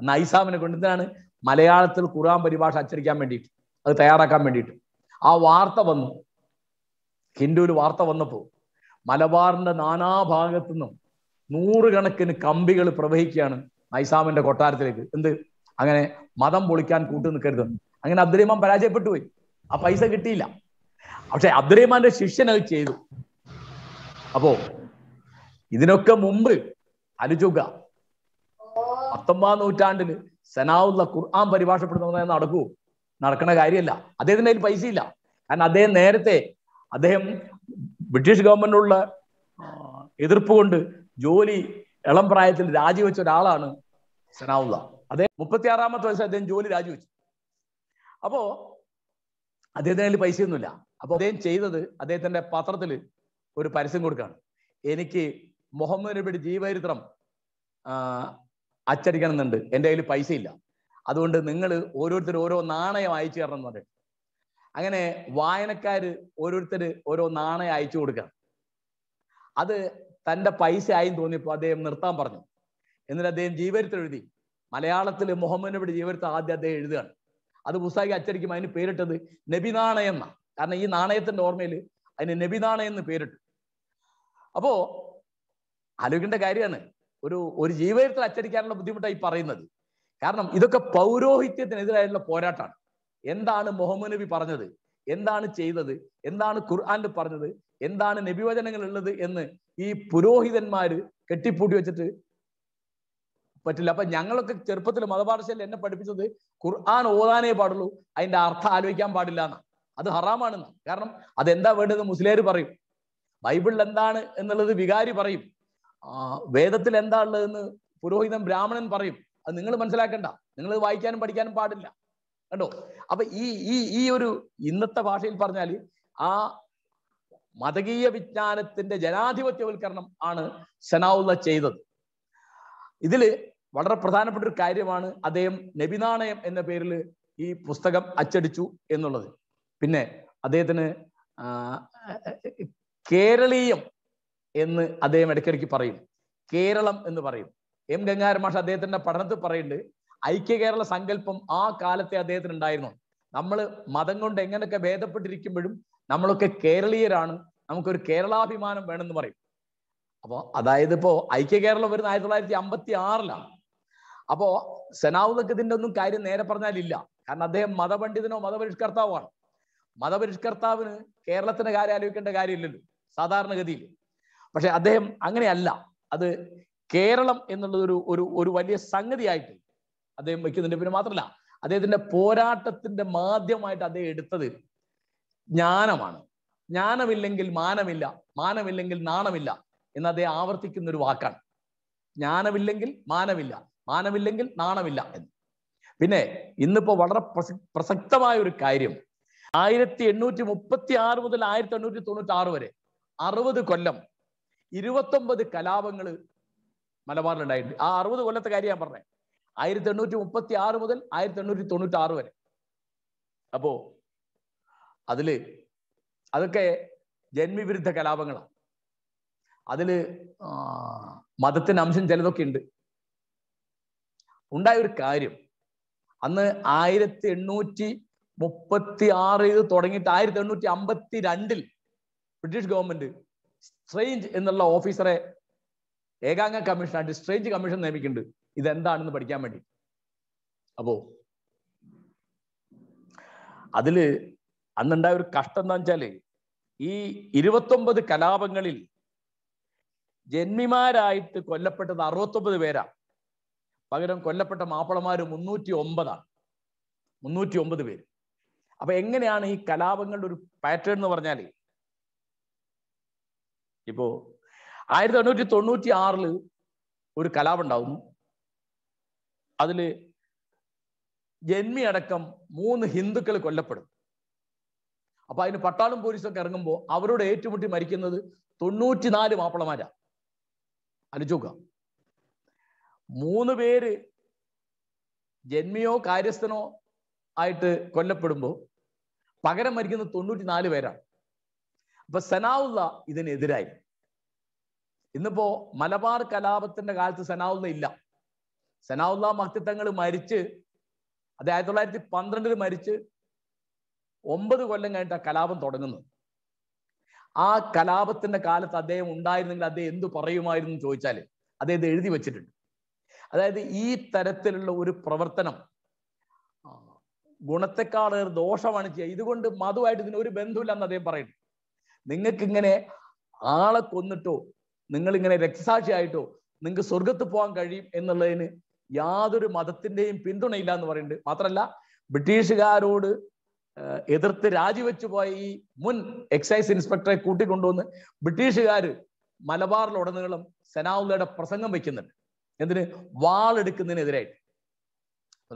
നൈസാമിനെ കൊണ്ട് എന്തിനാണ് മലയാളത്തിൽ ഖുറാൻ പരിഭാഷ അച്ചടിക്കാൻ വേണ്ടിയിട്ട് അത് തയ്യാറാക്കാൻ വേണ്ടിയിട്ട് ആ വാർത്ത വന്നു ഹിന്ദുവിൽ വാർത്ത വന്നപ്പോൾ മലബാറിന്റെ നാനാഭാഗത്തു നിന്നും നൂറുകണക്കിന് കമ്പികൾ പ്രവഹിക്കുകയാണ് നൈസാമിന്റെ കൊട്ടാരത്തിലേക്ക് എന്ത് അങ്ങനെ മതം പൊളിക്കാൻ കൂട്ടു നിൽക്കരുത് അങ്ങനെ അബ്ദുറഹിമാൻ പരാജയപ്പെട്ടു പോയി ആ പൈസ കിട്ടിയില്ല പക്ഷെ അബ്ദുറഹിമാന്റെ ശിഷ്യൻ അത് ചെയ്തു അപ്പോ ഇതിനൊക്കെ മുമ്പ് അനുചുക പത്തൊമ്പതാം നൂറ്റാണ്ടില് സനാവുള്ള ഖുർആൻ പരിഭാഷപ്പെടുന്ന നടക്കൂ നടക്കണ കാര്യമല്ല അദ്ദേഹത്തിന്റെ കയ്യിൽ പൈസ ഇല്ല കാരണം അദ്ദേഹം നേരത്തെ അദ്ദേഹം ബ്രിട്ടീഷ് ഗവൺമെന്റിനുള്ള എതിർപ്പ് കൊണ്ട് ജോലി ഇളം പ്രായത്തിൽ രാജിവെച്ച ഒരാളാണ് സനാവുള്ള അദ്ദേഹം മുപ്പത്തിയാറാമത്തെ വയസ്സിൽ അദ്ദേഹം ജോലി രാജിവെച്ചു അപ്പോ അദ്ദേഹത്തിന് അതിൽ പൈസയൊന്നുമില്ല അപ്പൊ അദ്ദേഹം ചെയ്തത് അദ്ദേഹത്തിന്റെ പത്രത്തിൽ ഒരു പരസ്യം കൊടുക്കുകയാണ് എനിക്ക് മുഹമ്മദ് നബിയുടെ ജീവചരിത്രം എന്നുണ്ട് എൻ്റെ കയ്യിൽ പൈസയില്ല അതുകൊണ്ട് നിങ്ങൾ ഓരോരുത്തർ ഓരോ നാണയം അയച്ചു തരണം എന്ന് പറഞ്ഞു അങ്ങനെ വായനക്കാര് ഓരോരുത്തര് ഓരോ നാണയം അയച്ചു കൊടുക്കാം അത് തന്റെ പൈസ ആയി തോന്നിയപ്പോ അദ്ദേഹം നിർത്താൻ പറഞ്ഞു എന്നിട്ട് അദ്ദേഹം ജീവരത്തിൽ എഴുതി മലയാളത്തിൽ മുഹമ്മദ് നബിയുടെ ജീവരത്തിൽ ആദ്യം അദ്ദേഹം എഴുതുകയാണ് അത് പുസ്തകം അച്ചടിക്കും അതിന് പേരിട്ടത് നബിനാണയം എന്നാണ് കാരണം ഈ നാണയത്തിന്റെ ഓർമ്മയിൽ അതിന് നാണയം എന്ന് പേരിട്ടു അപ്പോ ആലോചിക്കേണ്ട കാര്യമാണ് ഒരു ഒരു ജീവചരിത്രം അച്ചടിക്കാനുള്ള ബുദ്ധിമുട്ടായി പറയുന്നത് കാരണം ഇതൊക്കെ പൗരോഹിത്യത്തിനെതിരായുള്ള പോരാട്ടമാണ് എന്താണ് മുഹമ്മദ് നബി പറഞ്ഞത് എന്താണ് ചെയ്തത് എന്താണ് ഖുർആാനിൽ പറഞ്ഞത് എന്താണ് നബിവചനങ്ങൾ ഉള്ളത് എന്ന് ഈ പുരോഹിതന്മാര് കെട്ടിപ്പൂട്ടി വെച്ചിട്ട് പറ്റില്ല അപ്പൊ ഞങ്ങളൊക്കെ ചെറുപ്പത്തിൽ മതപാഠശാലയിൽ എന്നെ പഠിപ്പിച്ചത് ഖുർആൻ ഓതാനേ പാടുള്ളൂ അതിന്റെ അർത്ഥം ആലോചിക്കാൻ പാടില്ല എന്നാ അത് ഹറാമാണെന്ന് കാരണം അതെന്താ വേണ്ടത് മുസ്ലിം പറയും ബൈബിളിൽ എന്താണ് എന്നുള്ളത് വികാരി പറയും വേദത്തിൽ എന്താ ഉള്ളതെന്ന് പുരോഹിതൻ ബ്രാഹ്മണൻ പറയും അത് നിങ്ങൾ മനസ്സിലാക്കണ്ട നിങ്ങൾ വായിക്കാനും പഠിക്കാനും പാടില്ല കണ്ടോ അപ്പൊ ഈ ഈ ഈ ഒരു ഇന്നത്തെ ഭാഷയിൽ പറഞ്ഞാൽ ആ മതകീയ വിജ്ഞാനത്തിന്റെ ജനാധിപത്യവൽക്കരണം ആണ് സനാവുള്ള ചെയ്തത് ഇതില് വളരെ പ്രധാനപ്പെട്ട ഒരു കാര്യമാണ് അദ്ദേഹം നബിനാണയം എന്ന പേരിൽ ഈ പുസ്തകം അച്ചടിച്ചു എന്നുള്ളത് പിന്നെ അദ്ദേഹത്തിന് കേരളീയം എന്ന് അദ്ദേഹം ഇടയ്ക്കിടയ്ക്ക് പറയും കേരളം എന്ന് പറയും എം ഗംഗാരമാഷ് അദ്ദേഹത്തിന്റെ പഠനത്തിൽ പറയുന്നുണ്ട് ഐക്യ കേരള സങ്കല്പം ആ കാലത്തെ അദ്ദേഹത്തിന് ഉണ്ടായിരുന്നു നമ്മൾ മതം കൊണ്ട് എങ്ങനെയൊക്കെ ഭേദപ്പെട്ടിരിക്കുമ്പോഴും നമ്മളൊക്കെ കേരളീയരാണ് നമുക്കൊരു കേരളാഭിമാനം വേണമെന്ന് പറയും അപ്പോൾ അതായത് ഇപ്പോ ഐക്യ കേരളം വരുന്ന ആയിരത്തി തൊള്ളായിരത്തി അമ്പത്തി ആറിലാണ് അപ്പോൾ സെനാവുദക്കത്തിന്റെ ഒന്നും കാര്യം നേരെ പറഞ്ഞാലില്ല കാരണം അദ്ദേഹം മതപണ്ഡിതനോ മതപരിഷ്കർത്താവോ ആണ് മതപരിഷ്കർത്താവിന് കേരളത്തിന്റെ കാര്യം ആലോചിക്കേണ്ട കാര്യമില്ലല്ലോ സാധാരണഗതിയിൽ പക്ഷെ അദ്ദേഹം അങ്ങനെയല്ല അത് കേരളം എന്നുള്ളത് ഒരു ഒരു വലിയ സംഗതിയായിട്ട് അദ്ദേഹം വയ്ക്കുന്നുണ്ട് പിന്നെ മാത്രമല്ല അദ്ദേഹത്തിന്റെ പോരാട്ടത്തിന്റെ മാധ്യമമായിട്ട് അദ്ദേഹം എടുത്തത് ജ്ഞാനമാണ് ജ്ഞാനമില്ലെങ്കിൽ മാനമില്ല മാനമില്ലെങ്കിൽ നാണമില്ല എന്ന് അദ്ദേഹം ആവർത്തിക്കുന്ന ഒരു വാക്കാണ് ജ്ഞാനമില്ലെങ്കിൽ മാനമില്ല മാനമില്ലെങ്കിൽ നാണമില്ല എന്ന് പിന്നെ ഇന്നിപ്പോ വളരെ പ്രസക്തമായ ഒരു കാര്യം ആയിരത്തി എണ്ണൂറ്റി മുപ്പത്തി ആറ് മുതൽ ആയിരത്തി എണ്ണൂറ്റി തൊണ്ണൂറ്റി ആറ് വരെ അറുപത് കൊല്ലം ഇരുപത്തൊമ്പത് കലാപങ്ങൾ മലബാറിലുണ്ടായിട്ടുണ്ട് ആ അറുപത് കൊല്ലത്തെ കാര്യം ഞാൻ പറഞ്ഞേ ആയിരത്തി എണ്ണൂറ്റി മുപ്പത്തി ആറ് മുതൽ ആയിരത്തി എണ്ണൂറ്റി തൊണ്ണൂറ്റി ആറ് വരെ അപ്പോ അതില് അതൊക്കെ ജന്മിവിരുദ്ധ കലാപങ്ങളാണ് അതില് മതത്തിന് അംശം ചിലതൊക്കെ ഉണ്ട് ഉണ്ടായ ഒരു കാര്യം അന്ന് ആയിരത്തി എണ്ണൂറ്റി മുപ്പത്തി ആറ് തുടങ്ങിയിട്ട് ആയിരത്തി എണ്ണൂറ്റി അമ്പത്തി രണ്ടിൽ ബ്രിട്ടീഷ് ഗവൺമെന്റ് സ്ട്രെയിഞ്ച് എന്നുള്ള ഓഫീസറെ ഏകാംഗ കമ്മീഷൻ ആയിട്ട് സ്ട്രേഞ്ച് കമ്മീഷൻ നിയമിക്കുന്നുണ്ട് ഇതെന്താണെന്ന് പഠിക്കാൻ വേണ്ടി അപ്പോ അതില് അന്നുണ്ടായ ഒരു കഷ്ടം എന്താ വെച്ചാല് ഈ ഇരുപത്തൊമ്പത് കലാപങ്ങളിൽ ജന്മിമാരായിട്ട് കൊല്ലപ്പെട്ടത് അറുപത്തൊമ്പത് പേരാ പകരം കൊല്ലപ്പെട്ട മാപ്പിളമാര് മുന്നൂറ്റി ഒമ്പതാണ് മുന്നൂറ്റി ഒമ്പത് പേര് അപ്പൊ എങ്ങനെയാണ് ഈ കലാപങ്ങളുടെ ഒരു പാറ്റേൺ എന്ന് പറഞ്ഞാല് ഇപ്പോ ആയിരത്തി എണ്ണൂറ്റി തൊണ്ണൂറ്റി ആറില് ഒരു കലാപം ഉണ്ടാവുന്നു അതിൽ ജന്മി അടക്കം മൂന്ന് ഹിന്ദുക്കൾ കൊല്ലപ്പെടും അപ്പൊ അതിന് പട്ടാളും പോലീസൊക്കെ ഇറങ്ങുമ്പോൾ അവരോട് ഏറ്റുമുട്ടി മരിക്കുന്നത് തൊണ്ണൂറ്റിനാല് മാപ്പിളമാരാ അലിജോക്ക മൂന്ന് പേര് ജന്മിയോ കാര്യസ്ഥനോ ആയിട്ട് കൊല്ലപ്പെടുമ്പോൾ പകരം മരിക്കുന്ന തൊണ്ണൂറ്റിനാല് പേരാണ് അപ്പൊ സനാവുള്ള ഇതിനെതിരായി ഇന്നിപ്പോ മലബാർ കലാപത്തിന്റെ കാലത്ത് സനാവുള്ള ഇല്ല സനാവുല്ല മഹ്തി മരിച്ച് അത് ആയിരത്തി തൊള്ളായിരത്തി പന്ത്രണ്ടിൽ മരിച്ച് ഒമ്പത് കൊല്ലം കഴിഞ്ഞിട്ട് ആ കലാപം തുടങ്ങുന്നു ആ കലാപത്തിന്റെ കാലത്ത് അദ്ദേഹം ഉണ്ടായിരുന്നെങ്കിൽ അദ്ദേഹം എന്തു പറയുമായിരുന്നു ചോദിച്ചാൽ അദ്ദേഹം എഴുതി വെച്ചിട്ടുണ്ട് അതായത് ഈ തരത്തിലുള്ള ഒരു പ്രവർത്തനം ഗുണത്തെക്കാളേറെ ദോഷമാണ് ചെയ്യുക ഇതുകൊണ്ട് മതുവായിട്ട് ഇതിന് ഒരു ബന്ധമില്ല എന്ന് അദ്ദേഹം പറയുന്നു നിങ്ങൾക്ക് ഇങ്ങനെ ആളെ കൊന്നിട്ടോ നിങ്ങൾ ഇങ്ങനെ രക്തസാക്ഷിയായിട്ടോ നിങ്ങൾക്ക് സ്വർഗത്ത് പോകാൻ കഴിയും എന്നുള്ളതിന് യാതൊരു മതത്തിന്റെയും പിന്തുണയില്ല എന്ന് പറയുന്നുണ്ട് മാത്രമല്ല ബ്രിട്ടീഷുകാരോട് എതിർത്ത് രാജിവെച്ചു പോയ ഈ മുൻ എക്സൈസ് ഇൻസ്പെക്ടറെ കൂട്ടിക്കൊണ്ടുവന്ന് ബ്രിട്ടീഷുകാർ മലബാറിലുടനീളം സെനാവുള്ളയുടെ പ്രസംഗം വെക്കുന്നുണ്ട് എന്തിന് വാളെടുക്കുന്നതിനെതിരായിട്ട്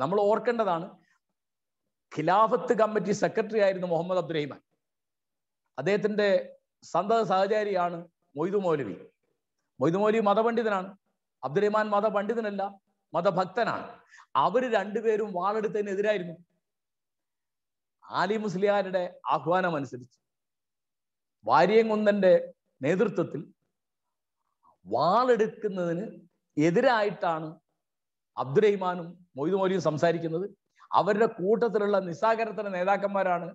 നമ്മൾ ഓർക്കേണ്ടതാണ് ഖിലാഫത്ത് കമ്മിറ്റി സെക്രട്ടറി ആയിരുന്നു മുഹമ്മദ് അബ്ദുറഹിമാൻ അദ്ദേഹത്തിന്റെ സന്തത സഹചാരിയാണ് മൊയ്തു മൗലവി മൊയ്തു മൗലവി മതപണ്ഡിതനാണ് അബ്ദുറഹിമാൻ മതപണ്ഡിതനല്ല മതഭക്തനാണ് അവർ രണ്ടുപേരും വാളെടുത്തതിനെതിരായിരുന്നു ആലി മുസ്ലിയാരുടെ ആഹ്വാനം അനുസരിച്ച് വാര്യങ്കുന്നന്റെ നേതൃത്വത്തിൽ വാളെടുക്കുന്നതിന് എതിരായിട്ടാണ് അബ്ദുറഹിമാനും മൊയ്തു മൊയ്തുമോലിയും സംസാരിക്കുന്നത് അവരുടെ കൂട്ടത്തിലുള്ള നിസ്സാകരത്തിന് നേതാക്കന്മാരാണ്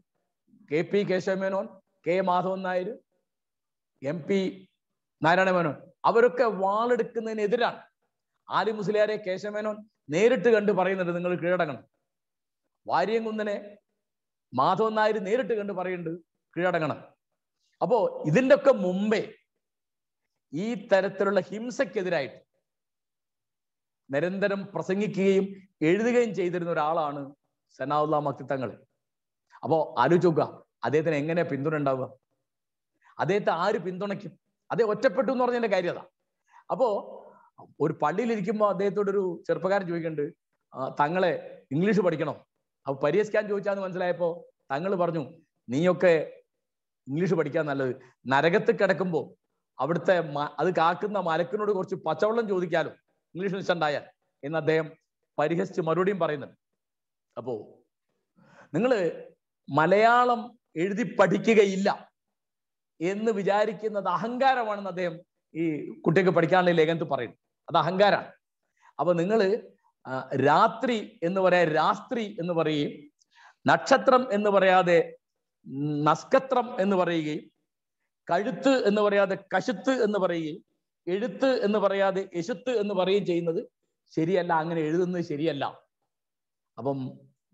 K P Kesava Menon K Madhavan Nair M P Narayana Menon അവരൊക്കെ വാളെടുക്കുന്നതിനെതിരാണ് ആലി മുസ്ലിയാരെ കേശമേനോൻ നേരിട്ട് കണ്ട് പറയുന്നുണ്ട് നിങ്ങൾ കീഴടങ്ങണം വാര്യംകുന്നനെ മാധവൻ നായർ നേരിട്ട് കണ്ട് പറയുന്നുണ്ട് കീഴടങ്ങണം അപ്പോ ഇതിൻ്റെ ഒക്കെ മുമ്പേ ഈ തരത്തിലുള്ള ഹിംസക്കെതിരായിട്ട് നിരന്തരം പ്രസംഗിക്കുകയും എഴുതുകയും ചെയ്തിരുന്ന ഒരാളാണ് മക്തി മക്തിത്തങ്ങൾ അപ്പോ ആലോചിക്കുക അദ്ദേഹത്തിന് എങ്ങനെ പിന്തുണ ഉണ്ടാവുക അദ്ദേഹത്തെ ആര് പിന്തുണയ്ക്കും അതേ ഒറ്റപ്പെട്ടു എന്ന് പറഞ്ഞതിന്റെ കാര്യം അപ്പോ ഒരു പള്ളിയിലിരിക്കുമ്പോൾ അദ്ദേഹത്തോട് ഒരു ചെറുപ്പക്കാരൻ ചോദിക്കുന്നുണ്ട് തങ്ങളെ ഇംഗ്ലീഷ് പഠിക്കണോ അപ്പൊ പരിഹസിക്കാൻ ചോദിച്ചാന്ന് മനസ്സിലായപ്പോ തങ്ങൾ പറഞ്ഞു നീയൊക്കെ ഇംഗ്ലീഷ് പഠിക്കാൻ നല്ലത് നരകത്ത് കിടക്കുമ്പോൾ അവിടുത്തെ അത് കാക്കുന്ന മലക്കിനോട് കുറച്ച് പച്ചവെള്ളം ചോദിക്കാലോ ഇംഗ്ലീഷ് നിശ്ചണ്ടായാൽ എന്ന് അദ്ദേഹം പരിഹസിച്ച് മറുപടിയും പറയുന്നുണ്ട് അപ്പോ നിങ്ങൾ മലയാളം എഴുതി പഠിക്കുകയില്ല എന്ന് വിചാരിക്കുന്നത് അഹങ്കാരമാണെന്ന് അദ്ദേഹം ഈ കുട്ടിക്ക് പഠിക്കാനുള്ള ലേഖനത്ത് പറയുന്നു അത് അഹങ്കാരാണ് അപ്പൊ നിങ്ങൾ രാത്രി എന്ന് പറയാ രാത്രി എന്ന് പറയുകയും നക്ഷത്രം എന്ന് പറയാതെ നസ്കത്രം എന്ന് പറയുകയും കഴുത്ത് എന്ന് പറയാതെ കശുത്ത് എന്ന് പറയുകയും എഴുത്ത് എന്ന് പറയാതെ എശുത്ത് എന്ന് പറയുകയും ചെയ്യുന്നത് ശരിയല്ല അങ്ങനെ എഴുതുന്നത് ശരിയല്ല അപ്പം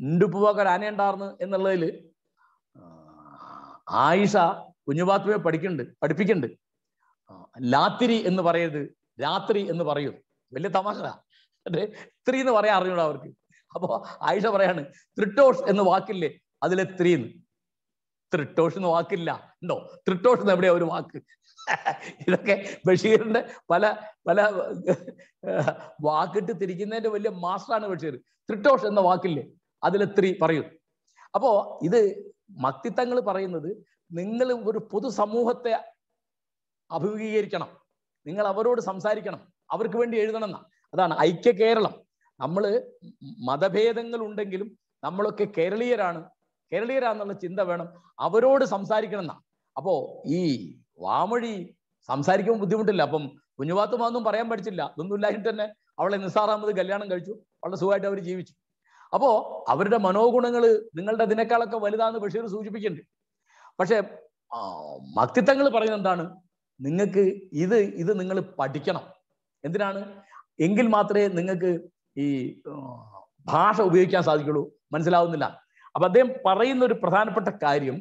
ഉണ്ടുപ്പുവാക്കാൻ ആനയുണ്ടാർന്ന് എന്നുള്ളതിൽ ആയിഷ കുഞ്ഞുപാത്തുവെ പഠിക്കുന്നുണ്ട് പഠിപ്പിക്കുന്നുണ്ട് ലാത്തിരി എന്ന് പറയരുത് രാത്രി എന്ന് പറയും വലിയ തമാശ സ്ത്രീ എന്ന് പറയാൻ അറിഞ്ഞൂടാ അവർക്ക് അപ്പോ ആയിഷ പറയാണ് ത്രിട്ടോഷ് എന്ന വാക്കില്ലേ അതിലെ സ്ത്രീ എന്ന് തൃട്ടോഷ് എന്ന് വാക്കില്ല ഉണ്ടോ ത്രിട്ടോഷ് എന്ന് എവിടെയാ ഒരു വാക്ക് ഇതൊക്കെ ബഷീറിന്റെ പല പല വാക്കിട്ട് തിരിക്കുന്നതിന്റെ വലിയ മാസ്റ്ററാണ് ബഷീർ ത്രിട്ടോഷ് എന്ന വാക്കില്ലേ അതിലെ സ്ത്രീ പറയൂ അപ്പോ ഇത് മക്തിത്തങ്ങൾ പറയുന്നത് നിങ്ങൾ ഒരു പൊതുസമൂഹത്തെ അഭിമുഖീകരിക്കണം നിങ്ങൾ അവരോട് സംസാരിക്കണം അവർക്ക് വേണ്ടി എഴുതണം എന്നാ അതാണ് ഐക്യ കേരളം നമ്മൾ മതഭേദങ്ങൾ ഉണ്ടെങ്കിലും നമ്മളൊക്കെ കേരളീയരാണ് കേരളീയരാന്നുള്ള ചിന്ത വേണം അവരോട് സംസാരിക്കണം എന്നാ അപ്പോ ഈ വാമൊഴി സംസാരിക്കുമ്പോൾ ബുദ്ധിമുട്ടില്ല അപ്പം കുഞ്ഞുവാത്തു മാന്നും പറയാൻ പഠിച്ചില്ല ഇതൊന്നുമില്ലായിട്ട് തന്നെ അവളെ നിസാർ അഹമ്മദ് കല്യാണം കഴിച്ചു വളരെ സുഖമായിട്ട് അവർ ജീവിച്ചു അപ്പോ അവരുടെ മനോഗുണങ്ങൾ നിങ്ങളുടെ അതിനേക്കാളൊക്കെ വലുതാന്ന് ബഷീർ സൂചിപ്പിക്കുന്നുണ്ട് പക്ഷെ മക്തിത്വങ്ങൾ പറയുന്നത് എന്താണ് നിങ്ങൾക്ക് ഇത് ഇത് നിങ്ങൾ പഠിക്കണം എന്തിനാണ് എങ്കിൽ മാത്രമേ നിങ്ങൾക്ക് ഈ ഭാഷ ഉപയോഗിക്കാൻ സാധിക്കുള്ളൂ മനസ്സിലാവുന്നില്ല അപ്പൊ അദ്ദേഹം പറയുന്ന ഒരു പ്രധാനപ്പെട്ട കാര്യം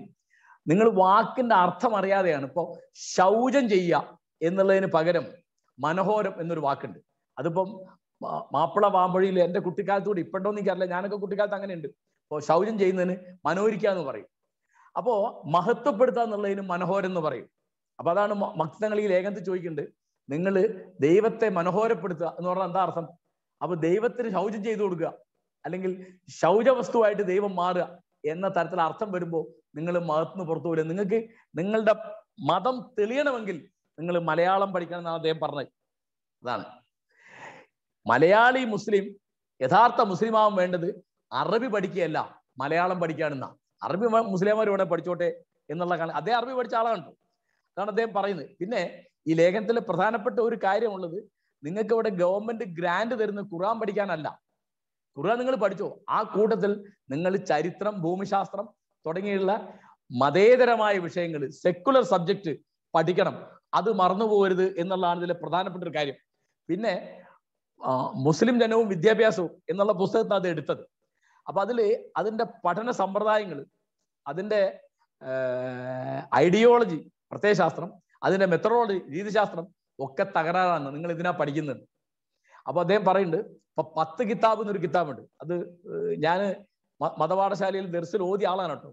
നിങ്ങൾ വാക്കിന്റെ അർത്ഥം അറിയാതെയാണ് ഇപ്പോൾ ശൗചം ചെയ്യുക എന്നുള്ളതിന് പകരം മനോഹരം എന്നൊരു വാക്കുണ്ട് അതിപ്പം മാപ്പിള പാമ്പൊഴിയിൽ എൻ്റെ കുട്ടിക്കാലത്ത് കൂടി ഇപ്പോഴോ എനിക്കറിയില്ല ഞാനൊക്കെ കുട്ടിക്കാലത്ത് അങ്ങനെയുണ്ട് അപ്പോൾ ശൗചം ചെയ്യുന്നതിന് മനോഹരിക്കുക എന്ന് പറയും അപ്പോൾ മഹത്വപ്പെടുത്തുക എന്നുള്ളതിന് മനോഹരം എന്ന് പറയും അപ്പൊ അതാണ് ഭക്തങ്ങൾ ഈ ലേഖനത്തിൽ ചോദിക്കുന്നുണ്ട് നിങ്ങൾ ദൈവത്തെ മനോഹരപ്പെടുത്തുക എന്ന് പറഞ്ഞാൽ എന്താ അർത്ഥം അപ്പൊ ദൈവത്തിന് ശൗചം ചെയ്തു കൊടുക്കുക അല്ലെങ്കിൽ ശൗചവസ്തുവായിട്ട് ദൈവം മാറുക എന്ന തരത്തിൽ അർത്ഥം വരുമ്പോൾ നിങ്ങൾ മതത്തിന് പുറത്തു പോലും നിങ്ങൾക്ക് നിങ്ങളുടെ മതം തെളിയണമെങ്കിൽ നിങ്ങൾ മലയാളം പഠിക്കണം എന്നാണ് അദ്ദേഹം പറഞ്ഞത് അതാണ് മലയാളി മുസ്ലിം യഥാർത്ഥ മുസ്ലിം ആവാൻ വേണ്ടത് അറബി പഠിക്കുകയല്ല മലയാളം പഠിക്കാനെന്ന അറബി മുസ്ലിംമാർ ഇവിടെ പഠിച്ചോട്ടെ എന്നുള്ള കാരണം അദ്ദേഹം അറബി പഠിച്ച ആളാണ് എന്നാണ് അദ്ദേഹം പറയുന്നത് പിന്നെ ഈ ലേഖനത്തിൽ പ്രധാനപ്പെട്ട ഒരു കാര്യമുള്ളത് നിങ്ങൾക്ക് ഇവിടെ ഗവൺമെന്റ് ഗ്രാന്റ് തരുന്ന ഖുറാൻ പഠിക്കാനല്ല ഖുറാൻ നിങ്ങൾ പഠിച്ചോ ആ കൂട്ടത്തിൽ നിങ്ങൾ ചരിത്രം ഭൂമിശാസ്ത്രം തുടങ്ങിയുള്ള മതേതരമായ വിഷയങ്ങൾ സെക്കുലർ സബ്ജക്റ്റ് പഠിക്കണം അത് മറന്നുപോകരുത് എന്നുള്ളതാണ് ഇതിലെ പ്രധാനപ്പെട്ട ഒരു കാര്യം പിന്നെ മുസ്ലിം ജനവും വിദ്യാഭ്യാസവും എന്നുള്ള പുസ്തകത്താണ് അത് എടുത്തത് അപ്പൊ അതിൽ അതിന്റെ പഠന സമ്പ്രദായങ്ങൾ അതിന്റെ ഐഡിയോളജി പ്രത്യയശാസ്ത്രം അതിന്റെ മെത്തഡോളജി രീതിശാസ്ത്രം ഒക്കെ തകരാറാണ് നിങ്ങൾ ഇതിനാ പഠിക്കുന്നത് അപ്പൊ അദ്ദേഹം പറയുന്നുണ്ട് ഇപ്പൊ പത്ത് കിതാബ് എന്നൊരു കിതാബുണ്ട് അത് ഞാൻ മതപാഠശാലയിൽ ദർശൻ ഓതി ആളാണ് കേട്ടോ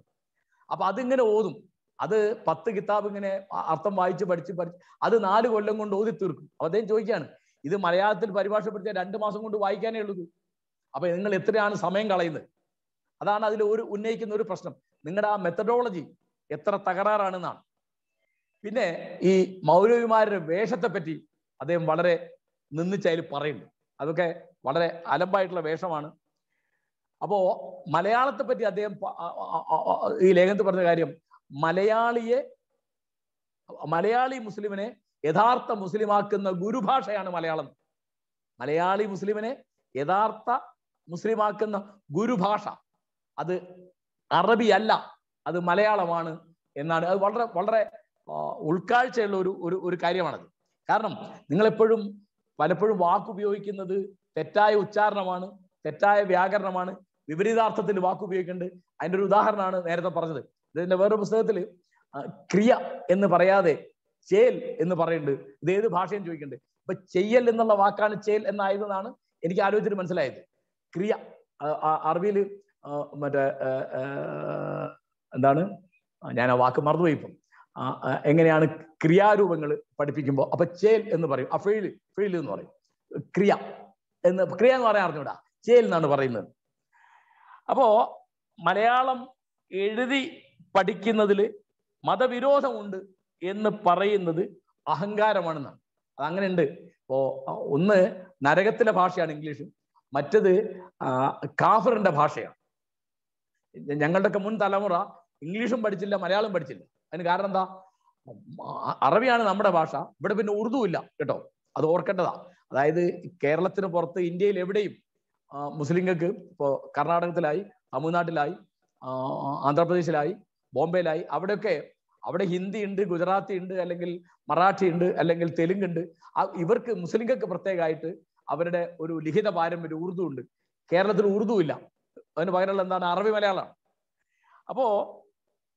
അപ്പൊ അതിങ്ങനെ ഓതും അത് പത്ത് കിതാബ് ഇങ്ങനെ അർത്ഥം വായിച്ച് പഠിച്ച് പഠിച്ച് അത് നാല് കൊല്ലം കൊണ്ട് ഓതി തീർക്കും അപ്പൊ അദ്ദേഹം ചോദിക്കുകയാണ് ഇത് മലയാളത്തിൽ പരിഭാഷപ്പെടുത്തിയ രണ്ട് മാസം കൊണ്ട് വായിക്കാനേ ഉള്ളൂ അപ്പൊ നിങ്ങൾ എത്രയാണ് സമയം കളയുന്നത് അതാണ് അതിൽ ഒരു ഉന്നയിക്കുന്ന ഒരു പ്രശ്നം നിങ്ങളുടെ ആ മെത്തഡോളജി എത്ര തകരാറാണെന്നാണ് പിന്നെ ഈ മൗലവിമാരുടെ വേഷത്തെ പറ്റി അദ്ദേഹം വളരെ നിന്നിച്ചതിൽ പറയുന്നു അതൊക്കെ വളരെ അലമ്പായിട്ടുള്ള വേഷമാണ് അപ്പോ മലയാളത്തെ പറ്റി അദ്ദേഹം ഈ ലേഖനത്തിൽ പറഞ്ഞ കാര്യം മലയാളിയെ മലയാളി മുസ്ലിമിനെ യഥാർത്ഥ മുസ്ലിമാക്കുന്ന ഗുരുഭാഷയാണ് മലയാളം മലയാളി മുസ്ലിമിനെ യഥാർത്ഥ മുസ്ലിമാക്കുന്ന ഗുരുഭാഷ അത് അറബി അല്ല അത് മലയാളമാണ് എന്നാണ് അത് വളരെ വളരെ ഉൾക്കാഴ്ചയുള്ള ഒരു ഒരു ഒരു കാര്യമാണത് കാരണം നിങ്ങളെപ്പോഴും പലപ്പോഴും വാക്കുപയോഗിക്കുന്നത് തെറ്റായ ഉച്ചാരണമാണ് തെറ്റായ വ്യാകരണമാണ് വിപരീതാർത്ഥത്തിൽ വാക്കുപയോഗിക്കേണ്ടത് അതിൻ്റെ ഒരു ഉദാഹരണമാണ് നേരത്തെ പറഞ്ഞത് ഇതിന്റെ വേറൊരു പുസ്തകത്തിൽ ക്രിയ എന്ന് പറയാതെ ചേൽ എന്ന് പറയുന്നുണ്ട് ഇത് ഏത് ഭാഷയും ചോദിക്കുന്നുണ്ട് ഇപ്പൊ ചെയ്യൽ എന്നുള്ള വാക്കാണ് ചേൽ എന്നായതെന്നാണ് എനിക്ക് ആലോചിച്ചിട്ട് മനസ്സിലായത് ക്രിയ അറബിയിൽ മറ്റേ എന്താണ് ഞാൻ ആ വാക്ക് മറന്നുപോയി ഇപ്പം എങ്ങനെയാണ് ക്രിയാരൂപങ്ങൾ പഠിപ്പിക്കുമ്പോൾ അപ്പൊ ചേൽ എന്ന് പറയും അഫെയിൽ ഫെയിൽ എന്ന് പറയും ക്രിയ എന്ന് ക്രിയ എന്ന് പറയാൻ അറിഞ്ഞൂടാ ചേൽ എന്നാണ് പറയുന്നത് അപ്പോ മലയാളം എഴുതി പഠിക്കുന്നതിൽ മതവിരോധമുണ്ട് എന്ന് പറയുന്നത് അഹങ്കാരമാണെന്നാണ് അത് അങ്ങനെ ഉണ്ട് ഇപ്പോ ഒന്ന് നരകത്തിലെ ഭാഷയാണ് ഇംഗ്ലീഷ് മറ്റത് കാഫറിന്റെ ഭാഷയാണ് ഞങ്ങളുടെയൊക്കെ മുൻ തലമുറ ഇംഗ്ലീഷും പഠിച്ചില്ല മലയാളം പഠിച്ചില്ല അതിന് കാരണം എന്താ അറബിയാണ് നമ്മുടെ ഭാഷ ഇവിടെ പിന്നെ ഉറുദു ഇല്ല കേട്ടോ അത് ഓർക്കേണ്ടതാ അതായത് കേരളത്തിന് പുറത്ത് ഇന്ത്യയിൽ എവിടെയും മുസ്ലിങ്ങൾക്ക് ഇപ്പോൾ കർണാടകത്തിലായി തമിഴ്നാട്ടിലായി ആന്ധ്രാപ്രദേശിലായി ബോംബെയിലായി അവിടെയൊക്കെ അവിടെ ഹിന്ദി ഉണ്ട് ഗുജറാത്തി ഉണ്ട് അല്ലെങ്കിൽ മറാഠി ഉണ്ട് അല്ലെങ്കിൽ തെലുങ്ക് ഉണ്ട് ഇവർക്ക് മുസ്ലിങ്ങൾക്ക് പ്രത്യേകമായിട്ട് അവരുടെ ഒരു ലിഖിത പാരമ്പര്യം ഉറുദു ഉണ്ട് കേരളത്തിൽ ഉറുദു ഇല്ല അതിന് പകരമുള്ള എന്താണ് അറബി മലയാളമാണ് അപ്പോ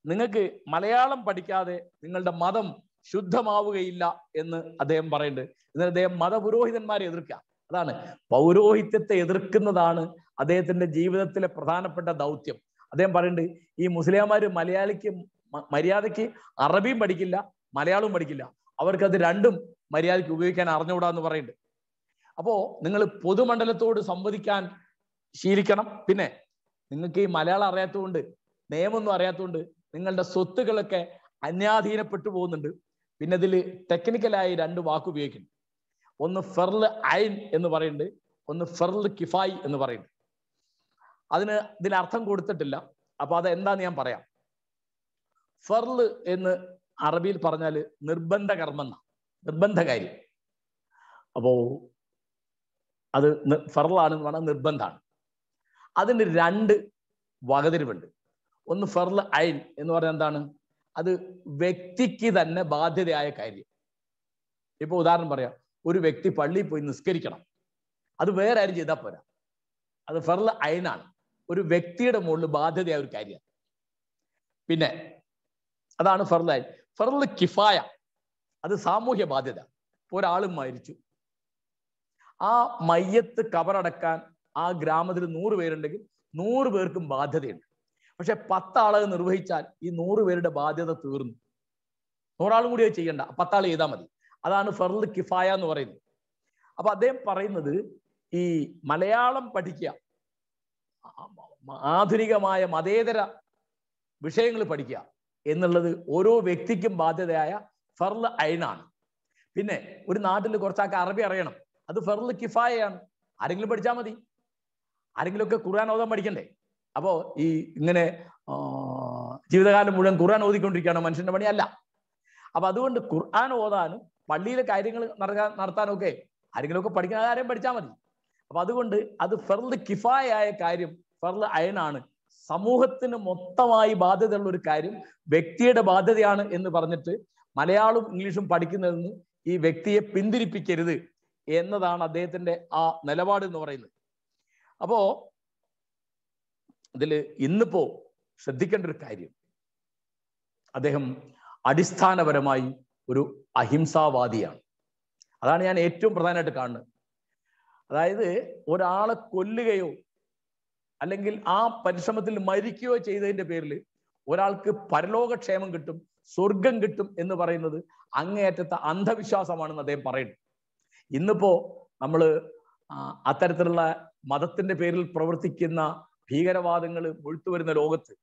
നിങ്ങൾക്ക് മലയാളം പഠിക്കാതെ നിങ്ങളുടെ മതം ശുദ്ധമാവുകയില്ല എന്ന് അദ്ദേഹം പറയുന്നുണ്ട് ഇന്ന് അദ്ദേഹം മതപുരോഹിതന്മാരെ എതിർക്കുക അതാണ് പൗരോഹിത്യത്തെ എതിർക്കുന്നതാണ് അദ്ദേഹത്തിന്റെ ജീവിതത്തിലെ പ്രധാനപ്പെട്ട ദൗത്യം അദ്ദേഹം പറയുന്നുണ്ട് ഈ മുസ്ലിംമാർ മലയാളിക്ക് മര്യാദയ്ക്ക് അറബിയും പഠിക്കില്ല മലയാളവും പഠിക്കില്ല അവർക്കത് രണ്ടും മര്യാദയ്ക്ക് ഉപയോഗിക്കാൻ അറിഞ്ഞുകൂടാ എന്ന് പറയുന്നുണ്ട് അപ്പോ നിങ്ങൾ പൊതുമണ്ഡലത്തോട് സംവദിക്കാൻ ശീലിക്കണം പിന്നെ നിങ്ങൾക്ക് ഈ മലയാളം അറിയാത്തതുകൊണ്ട് നിയമമൊന്നും അറിയാത്തതുകൊണ്ട് നിങ്ങളുടെ സ്വത്തുക്കളൊക്കെ അന്യാധീനപ്പെട്ടു പോകുന്നുണ്ട് പിന്നെ ഇതിൽ ടെക്നിക്കലായി രണ്ട് വാക്ക് ഉപയോഗിക്കുന്നു ഒന്ന് ഫെർല് ഐൻ എന്ന് പറയുന്നുണ്ട് ഒന്ന് ഫെർല് കിഫായി എന്ന് പറയുന്നു അതിന് ഇതിന് അർത്ഥം കൊടുത്തിട്ടില്ല അപ്പൊ അത് എന്താന്ന് ഞാൻ പറയാം ഫെർല് എന്ന് അറബിയിൽ പറഞ്ഞാൽ നിർബന്ധ കർമ്മം നിർബന്ധ അപ്പോ അത് ഫെർലാണെന്ന് പറഞ്ഞാൽ നിർബന്ധമാണ് അതിന് രണ്ട് വകതിരിവുണ്ട് ഒന്ന് ഫർള് ഐൻ എന്ന് പറഞ്ഞാൽ എന്താണ് അത് വ്യക്തിക്ക് തന്നെ ബാധ്യതയായ കാര്യം ഇപ്പൊ ഉദാഹരണം പറയാം ഒരു വ്യക്തി പള്ളിയിൽ പോയി നിസ്കരിക്കണം അത് വേറെ ആരും ചെയ്താൽ പോരാ അത് ഫെറൽ അയനാണ് ഒരു വ്യക്തിയുടെ മുകളിൽ ബാധ്യതയായ ഒരു കാര്യമാണ് പിന്നെ അതാണ് ഫെറൽ അയൻ ഫെറൽ കിഫായ അത് സാമൂഹ്യ ബാധ്യത ഒരാളും മരിച്ചു ആ മയ്യത്ത് കവറടക്കാൻ ആ ഗ്രാമത്തിൽ നൂറ് പേരുണ്ടെങ്കിൽ നൂറ് പേർക്കും ബാധ്യതയുണ്ട് പക്ഷെ പത്താളത് നിർവഹിച്ചാൽ ഈ നൂറ് പേരുടെ ബാധ്യത തീർന്നു നൂറാളും കൂടി അത് ചെയ്യണ്ട പത്താൾ ചെയ്താൽ മതി അതാണ് ഫെറൽ കിഫായ എന്ന് പറയുന്നത് അപ്പൊ അദ്ദേഹം പറയുന്നത് ഈ മലയാളം പഠിക്കുക ആധുനികമായ മതേതര വിഷയങ്ങൾ പഠിക്കുക എന്നുള്ളത് ഓരോ വ്യക്തിക്കും ബാധ്യതയായ ഫെറൽ അയനാണ് പിന്നെ ഒരു നാട്ടിൽ കുറച്ചാൾക്ക് അറബി അറിയണം അത് ഫെറൽ കിഫായയാണ് ആരെങ്കിലും പഠിച്ചാൽ മതി ആരെങ്കിലുമൊക്കെ ഖുർആൻ ഓതാൻ പഠിക്കണ്ടേ അപ്പോ ഈ ഇങ്ങനെ ജീവിതകാലം മുഴുവൻ ഖുർആൻ ഓതിക്കൊണ്ടിരിക്കുകയാണ് മനുഷ്യന്റെ പണിയല്ല അപ്പൊ അതുകൊണ്ട് ഖുർആൻ ഓതാനും പള്ളിയിലെ കാര്യങ്ങൾ നടക്കാൻ നടത്താനും ഒക്കെ ആരെങ്കിലുമൊക്കെ പഠിക്കുന്ന കാര്യം പഠിച്ചാൽ മതി അപ്പൊ അതുകൊണ്ട് അത് ഫെർദ് കിഫായായ കാര്യം ഫെർദ് അയനാണ് സമൂഹത്തിന് മൊത്തമായി ബാധ്യതയുള്ള ഒരു കാര്യം വ്യക്തിയുടെ ബാധ്യതയാണ് എന്ന് പറഞ്ഞിട്ട് മലയാളവും ഇംഗ്ലീഷും നിന്ന് ഈ വ്യക്തിയെ പിന്തിരിപ്പിക്കരുത് എന്നതാണ് അദ്ദേഹത്തിന്റെ ആ നിലപാട് എന്ന് പറയുന്നത് അപ്പോ അതിൽ ഇന്നിപ്പോ ശ്രദ്ധിക്കേണ്ട ഒരു കാര്യം അദ്ദേഹം അടിസ്ഥാനപരമായി ഒരു അഹിംസാവാദിയാണ് അതാണ് ഞാൻ ഏറ്റവും പ്രധാനമായിട്ട് കാണുന്നത് അതായത് ഒരാളെ കൊല്ലുകയോ അല്ലെങ്കിൽ ആ പരിശ്രമത്തിൽ മരിക്കുകയോ ചെയ്തതിന്റെ പേരിൽ ഒരാൾക്ക് പരലോകക്ഷേമം കിട്ടും സ്വർഗം കിട്ടും എന്ന് പറയുന്നത് അങ്ങേയറ്റത്തെ അന്ധവിശ്വാസമാണെന്ന് അദ്ദേഹം പറയുന്നു ഇന്നിപ്പോ നമ്മൾ അത്തരത്തിലുള്ള മതത്തിന്റെ പേരിൽ പ്രവർത്തിക്കുന്ന ഭീകരവാദങ്ങൾ മുഴുത്തുവരുന്ന ലോകത്ത്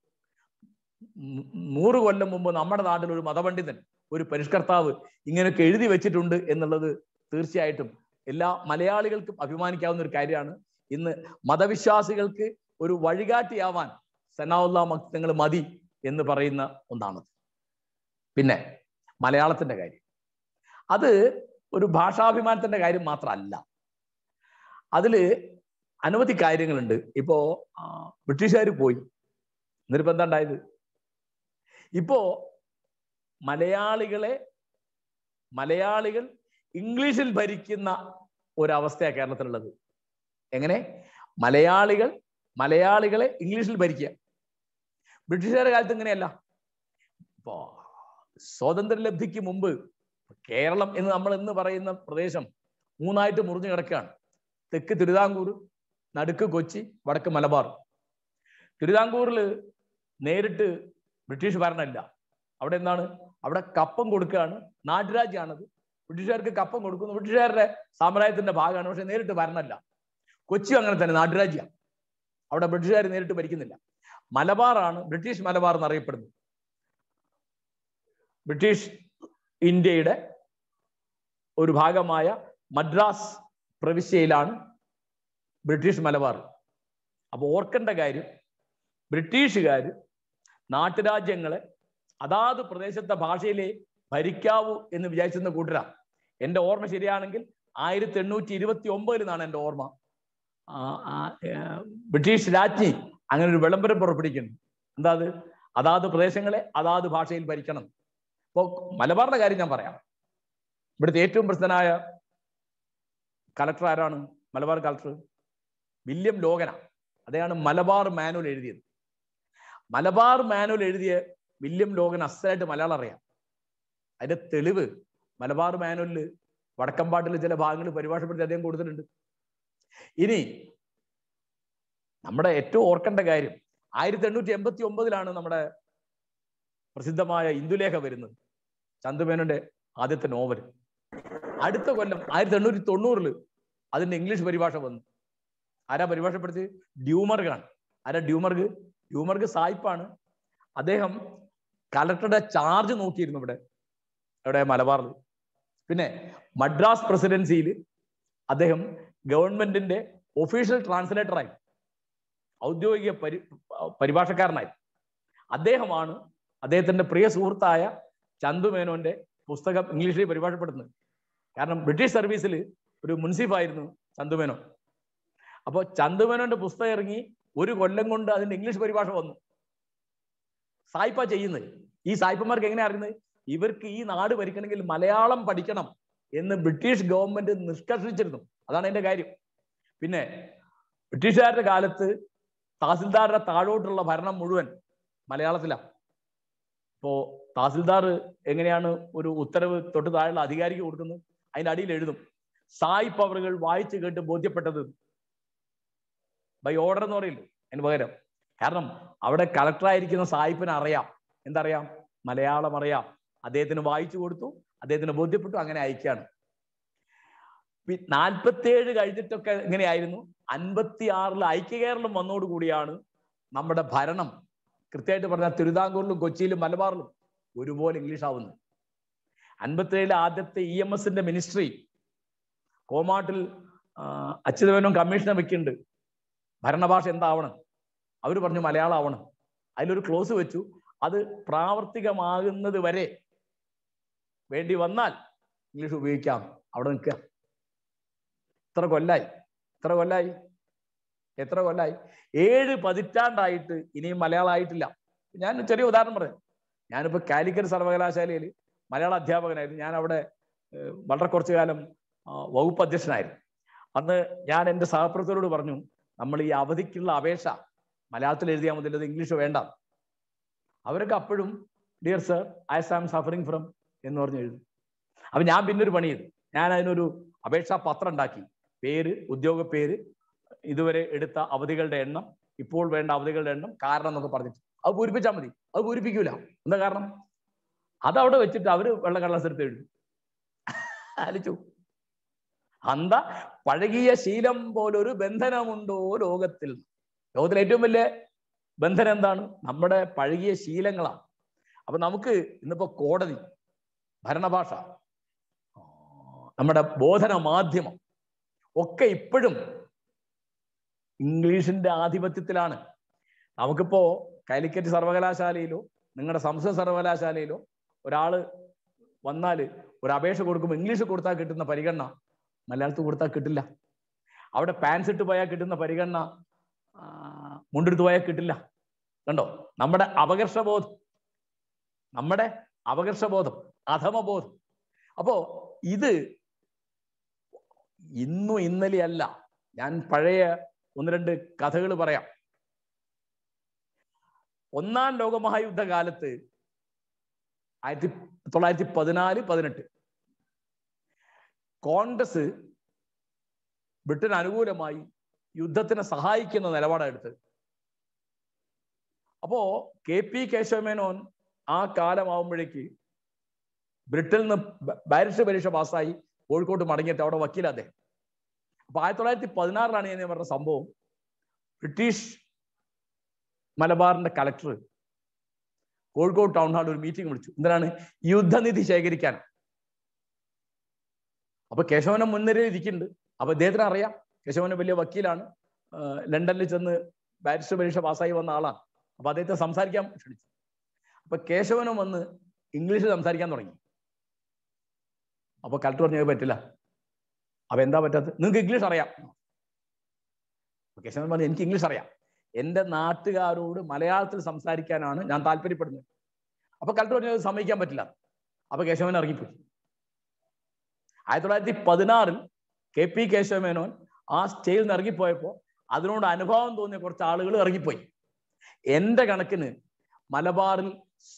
നൂറ് കൊല്ലം മുമ്പ് നമ്മുടെ നാട്ടിൽ ഒരു മതപണ്ഡിതൻ ഒരു പരിഷ്കർത്താവ് ഇങ്ങനെയൊക്കെ എഴുതി വെച്ചിട്ടുണ്ട് എന്നുള്ളത് തീർച്ചയായിട്ടും എല്ലാ മലയാളികൾക്കും അഭിമാനിക്കാവുന്ന ഒരു കാര്യമാണ് ഇന്ന് മതവിശ്വാസികൾക്ക് ഒരു വഴികാട്ടിയാവാൻ സനാവുല്ല മക്തങ്ങൾ മതി എന്ന് പറയുന്ന ഒന്നാണത് പിന്നെ മലയാളത്തിന്റെ കാര്യം അത് ഒരു ഭാഷാഭിമാനത്തിന്റെ കാര്യം മാത്രമല്ല അതില് അനവധി കാര്യങ്ങളുണ്ട് ഇപ്പോ ബ്രിട്ടീഷുകാർ പോയി നിർബന്ധം ഉണ്ടായത് ഇപ്പോ മലയാളികളെ മലയാളികൾ ഇംഗ്ലീഷിൽ ഭരിക്കുന്ന ഒരവസ്ഥയാണ് കേരളത്തിലുള്ളത് എങ്ങനെ മലയാളികൾ മലയാളികളെ ഇംഗ്ലീഷിൽ ഭരിക്കുക ബ്രിട്ടീഷുകാരുടെ കാലത്ത് ഇങ്ങനെയല്ല ഇപ്പോ ലബ്ധിക്ക് മുമ്പ് കേരളം എന്ന് നമ്മൾ ഇന്ന് പറയുന്ന പ്രദേശം മൂന്നായിട്ട് മുറിഞ്ഞു കിടക്കുകയാണ് തെക്ക് തിരുവിതാംകൂർ നടുക്ക് കൊച്ചി വടക്ക് മലബാർ തിരുവിതാംകൂറിൽ നേരിട്ട് ബ്രിട്ടീഷ് ഭരണമില്ല അവിടെ എന്താണ് അവിടെ കപ്പം കൊടുക്കുകയാണ് നാട്ടുരാജ്യമാണത് ബ്രിട്ടീഷുകാർക്ക് കപ്പം കൊടുക്കുന്നു ബ്രിട്ടീഷുകാരുടെ സാമ്രാജ്യത്തിന്റെ ഭാഗമാണ് പക്ഷെ നേരിട്ട് ഭരണമല്ല കൊച്ചി അങ്ങനെ തന്നെ നാട്ടുരാജ്യം അവിടെ ബ്രിട്ടീഷുകാർ നേരിട്ട് ഭരിക്കുന്നില്ല മലബാറാണ് ബ്രിട്ടീഷ് മലബാർ എന്നറിയപ്പെടുന്നത് ബ്രിട്ടീഷ് ഇന്ത്യയുടെ ഒരു ഭാഗമായ മദ്രാസ് പ്രവിശ്യയിലാണ് ബ്രിട്ടീഷ് മലബാർ അപ്പൊ ഓർക്കേണ്ട കാര്യം ബ്രിട്ടീഷുകാർ നാട്ടുരാജ്യങ്ങളെ അതാത് പ്രദേശത്തെ ഭാഷയിലെ ഭരിക്കാവൂ എന്ന് വിചാരിച്ചെന്ന് കൂട്ടരാ എന്റെ ഓർമ്മ ശരിയാണെങ്കിൽ ആയിരത്തി എണ്ണൂറ്റി ഇരുപത്തി ഒമ്പതിൽ ഒമ്പതിലാണ് എൻ്റെ ഓർമ്മ ബ്രിട്ടീഷ് രാജ്ഞി അങ്ങനെ ഒരു വിളംബരം പുറപ്പെടുവിക്കുന്നു എന്താ അത് അതാത് പ്രദേശങ്ങളെ അതാത് ഭാഷയിൽ ഭരിക്കണം ഇപ്പോൾ മലബാറിന്റെ കാര്യം ഞാൻ പറയാം ഇവിടുത്തെ ഏറ്റവും പ്രസിദ്ധനായ കലക്ടർ ആരാണ് മലബാർ കലക്ടർ വില്യം ലോകന അദ്ദേഹമാണ് മലബാർ മാനുവൽ എഴുതിയത് മലബാർ മാനുവൽ എഴുതിയ വില്യം ലോകൻ അസലായിട്ട് മലയാളം അറിയാം അതിന്റെ തെളിവ് മലബാർ മാനുവലിൽ വടക്കമ്പാട്ടിലെ ചില ഭാഗങ്ങൾ പരിഭാഷപ്പെടുത്തി അദ്ദേഹം കൊടുത്തിട്ടുണ്ട് ഇനി നമ്മുടെ ഏറ്റവും ഓർക്കേണ്ട കാര്യം ആയിരത്തി എണ്ണൂറ്റി എൺപത്തി ഒമ്പതിലാണ് നമ്മുടെ പ്രസിദ്ധമായ ഇന്ദുലേഖ വരുന്നത് ചന്ദുമേനോന്റെ ആദ്യത്തെ നോവൽ അടുത്ത കൊല്ലം ആയിരത്തി എണ്ണൂറ്റി തൊണ്ണൂറിൽ അതിന്റെ ഇംഗ്ലീഷ് പരിഭാഷ വന്നു ആരാ പരിഭാഷപ്പെടുത്തി ഡ്യൂമർഗാണ് ആരാ ഡ്യൂമർഗ് ഡ്യൂമർഗ് സായിപ്പാണ് അദ്ദേഹം കലക്ടറുടെ ചാർജ് നോക്കിയിരുന്നു ഇവിടെ ഇവിടെ മലബാറിൽ പിന്നെ മദ്രാസ് പ്രസിഡൻസിയിൽ അദ്ദേഹം ഗവൺമെന്റിന്റെ ഒഫീഷ്യൽ ട്രാൻസ്ലേറ്ററായി ഔദ്യോഗിക പരി പരിഭാഷക്കാരനായി അദ്ദേഹമാണ് അദ്ദേഹത്തിന്റെ പ്രിയ സുഹൃത്തായ ചന്തു മേനോന്റെ പുസ്തകം ഇംഗ്ലീഷിൽ പരിഭാഷപ്പെടുന്നത് കാരണം ബ്രിട്ടീഷ് സർവീസിൽ ഒരു മുൻസിഫായിരുന്നു ചന്തു മേനോൻ അപ്പോൾ ചന്ദുമേനോന്റെ പുസ്തകം ഇറങ്ങി ഒരു കൊല്ലം കൊണ്ട് അതിന്റെ ഇംഗ്ലീഷ് പരിഭാഷ വന്നു സായിപ്പ ചെയ്യുന്നത് ഈ സായിപ്പന്മാർക്ക് എങ്ങനെ അറിയുന്നത് ഇവർക്ക് ഈ നാട് ഭരിക്കണമെങ്കിൽ മലയാളം പഠിക്കണം എന്ന് ബ്രിട്ടീഷ് ഗവൺമെന്റ് നിഷ്കർഷിച്ചിരുന്നു അതാണ് എന്റെ കാര്യം പിന്നെ ബ്രിട്ടീഷുകാരുടെ കാലത്ത് തഹസിൽദാരുടെ താഴോട്ടുള്ള ഭരണം മുഴുവൻ മലയാളത്തിലാണ് ഇപ്പോ തഹസിൽദാർ എങ്ങനെയാണ് ഒരു ഉത്തരവ് തൊട്ട് താഴെയുള്ള അധികാരിക്ക് കൊടുക്കുന്നത് അതിന്റെ അടിയിൽ എഴുതും സായിപ്പ് അവറുകൾ വായിച്ചു കേട്ട് ബോധ്യപ്പെട്ടത് ബൈ ഓർഡർ എന്ന് പറയില്ലേ അതിന് പകരം കാരണം അവിടെ കളക്ടറായിരിക്കുന്ന സായിപ്പിന് അറിയാം എന്തറിയാം മലയാളം അറിയാം അദ്ദേഹത്തിന് വായിച്ചു കൊടുത്തു അദ്ദേഹത്തിന് ബോധ്യപ്പെട്ടു അങ്ങനെ അയക്കുകയാണ് നാൽപ്പത്തിയേഴ് കഴിഞ്ഞിട്ടൊക്കെ എങ്ങനെയായിരുന്നു അൻപത്തി ആറിൽ കേരളം വന്നോടുകൂടിയാണ് നമ്മുടെ ഭരണം കൃത്യമായിട്ട് പറഞ്ഞാൽ തിരുവിതാംകൂറിലും കൊച്ചിയിലും മലബാറിലും ഒരുപോലെ ഇംഗ്ലീഷ് ആവുന്നു അൻപത്തിയേഴിലെ ആദ്യത്തെ ഇ എം എസിന്റെ മിനിസ്ട്രി കോമാട്ടിൽ അച്യുതമേനോൻ കമ്മീഷനെ വെക്കുന്നുണ്ട് ഭരണഭാഷ എന്താവണം അവർ പറഞ്ഞു മലയാളം ആവണം അതിലൊരു ക്ലോസ് വെച്ചു അത് പ്രാവർത്തികമാകുന്നത് വരെ വേണ്ടി വന്നാൽ ഇംഗ്ലീഷ് ഉപയോഗിക്കാം അവിടെ നിൽക്കുക ഇത്ര കൊല്ലായി ഇത്ര കൊല്ലായി എത്ര കൊല്ലായി ഏഴ് പതിറ്റാണ്ടായിട്ട് ഇനിയും മലയാളം ആയിട്ടില്ല ഞാൻ ചെറിയ ഉദാഹരണം പറയാം ഞാനിപ്പോൾ കാലിക്കറ്റ് സർവകലാശാലയിൽ മലയാള അധ്യാപകനായിരുന്നു ഞാൻ അവിടെ വളരെ കുറച്ചു കാലം വകുപ്പ് അധ്യക്ഷനായിരുന്നു അന്ന് ഞാൻ എൻ്റെ സഹപ്രവർത്തകരോട് പറഞ്ഞു നമ്മൾ ഈ അവധിക്കുള്ള അപേക്ഷ മലയാളത്തിൽ എഴുതിയാൽ മതി ഇംഗ്ലീഷ് വേണ്ട അവരൊക്കെ അപ്പോഴും dear sir I am suffering from എന്ന് പറഞ്ഞ് എഴുതും അപ്പൊ ഞാൻ പിന്നെ ഒരു പണി ചെയ്തു ഞാൻ അതിനൊരു അപേക്ഷാ പത്രം ഉണ്ടാക്കി പേര് ഉദ്യോഗ പേര് ഇതുവരെ എടുത്ത അവധികളുടെ എണ്ണം ഇപ്പോൾ വേണ്ട അവധികളുടെ എണ്ണം കാരണം എന്നൊക്കെ പറഞ്ഞിട്ട് അത് പൂരിപ്പിച്ചാൽ മതി അത് പൂരിപ്പിക്കൂല എന്താ കാരണം അതവിടെ വെച്ചിട്ട് അവര് വെള്ള കടലാസ് എടുത്ത് എഴുതും ആലോചിച്ചു അന്ത പഴകിയ ശീലം പോലൊരു ബന്ധനമുണ്ടോ ലോകത്തിൽ ലോകത്തിൽ ഏറ്റവും വലിയ ബന്ധനം എന്താണ് നമ്മുടെ പഴകിയ ശീലങ്ങളാണ് അപ്പൊ നമുക്ക് ഇന്നിപ്പോ കോടതി ഭരണഭാഷ നമ്മുടെ ബോധന മാധ്യമം ഒക്കെ ഇപ്പോഴും ഇംഗ്ലീഷിന്റെ ആധിപത്യത്തിലാണ് നമുക്കിപ്പോ കാലിക്കറ്റ് സർവകലാശാലയിലോ നിങ്ങളുടെ സംസ്കൃത സർവകലാശാലയിലോ ഒരാള് വന്നാൽ ഒരു അപേക്ഷ കൊടുക്കുമ്പോൾ ഇംഗ്ലീഷ് കൊടുത്താൽ കിട്ടുന്ന പരിഗണന മലയാളത്തിൽ കൊടുത്താൽ കിട്ടില്ല അവിടെ പാൻസ് ഇട്ട് പോയാൽ കിട്ടുന്ന പരിഗണന മുണ്ടെടുത്ത് പോയാൽ കിട്ടില്ല കണ്ടോ നമ്മുടെ അപകർഷബോധം നമ്മുടെ അപകർഷബോധം അധമബോധം അപ്പോ ഇത് ഇന്നും ഇന്നലെയല്ല ഞാൻ പഴയ ഒന്ന് രണ്ട് കഥകൾ പറയാം ഒന്നാം ലോകമഹായുദ്ധകാലത്ത് ആയിരത്തി തൊള്ളായിരത്തി പതിനാല് പതിനെട്ട് കോൺഗ്രസ് ബ്രിട്ടൻ അനുകൂലമായി യുദ്ധത്തിനെ സഹായിക്കുന്ന നിലപാടെടുത്ത് അപ്പോ കെ പി കേശവമേനോൻ ആ കാലമാവുമ്പോഴേക്ക് ബ്രിട്ടനിൽ നിന്ന് ബാരിസ്റ്റർ പരീക്ഷ പാസ്സായി കോഴിക്കോട്ട് മടങ്ങിയിട്ട് അവിടെ വക്കീൽ അദ്ദേഹം അപ്പൊ ആയിരത്തി തൊള്ളായിരത്തി പതിനാറിലാണ് ഞാൻ പറഞ്ഞ സംഭവം ബ്രിട്ടീഷ് മലബാറിന്റെ കളക്ടർ കോഴിക്കോട് ടൗൺ ഹാളിൽ ഒരു മീറ്റിംഗ് വിളിച്ചു എന്തിനാണ് യുദ്ധനിധി ശേഖരിക്കാൻ അപ്പൊ കേശവനം മുൻനിരയിൽ ഇരിക്കുന്നുണ്ട് അപ്പൊ അദ്ദേഹത്തിന് അറിയാം കേശവനം വലിയ വക്കീലാണ് ലണ്ടനിൽ ചെന്ന് ബാരിസ്റ്റർ പരീക്ഷ പാസ്സായി വന്ന ആളാണ് അപ്പൊ അദ്ദേഹത്തെ സംസാരിക്കാൻ ക്ഷണിച്ചു അപ്പൊ കേശവനും വന്ന് ഇംഗ്ലീഷിൽ സംസാരിക്കാൻ തുടങ്ങി അപ്പൊ കലക്ടർ പറഞ്ഞു പറ്റില്ല അപ്പൊ എന്താ പറ്റാത്ത നിങ്ങൾക്ക് ഇംഗ്ലീഷ് അറിയാം കേശവൻ പറഞ്ഞു എനിക്ക് ഇംഗ്ലീഷ് അറിയാം എന്റെ നാട്ടുകാരോട് മലയാളത്തിൽ സംസാരിക്കാനാണ് ഞാൻ താല്പര്യപ്പെടുന്നത് അപ്പൊ കലക്ടർ പറഞ്ഞു സമ്മതിക്കാൻ പറ്റില്ല അപ്പൊ കേശവൻ ഇറങ്ങിപ്പോയി ആയിരത്തി തൊള്ളായിരത്തി പതിനാറിൽ കെ പി കേശവമേനോൻ ആ സ്റ്റേജിൽ നിന്ന് ഇറങ്ങിപ്പോയപ്പോൾ അതിനോട് അനുഭവം തോന്നിയ കുറച്ച് ആളുകൾ ഇറങ്ങിപ്പോയി എന്റെ കണക്കിന് മലബാറിൽ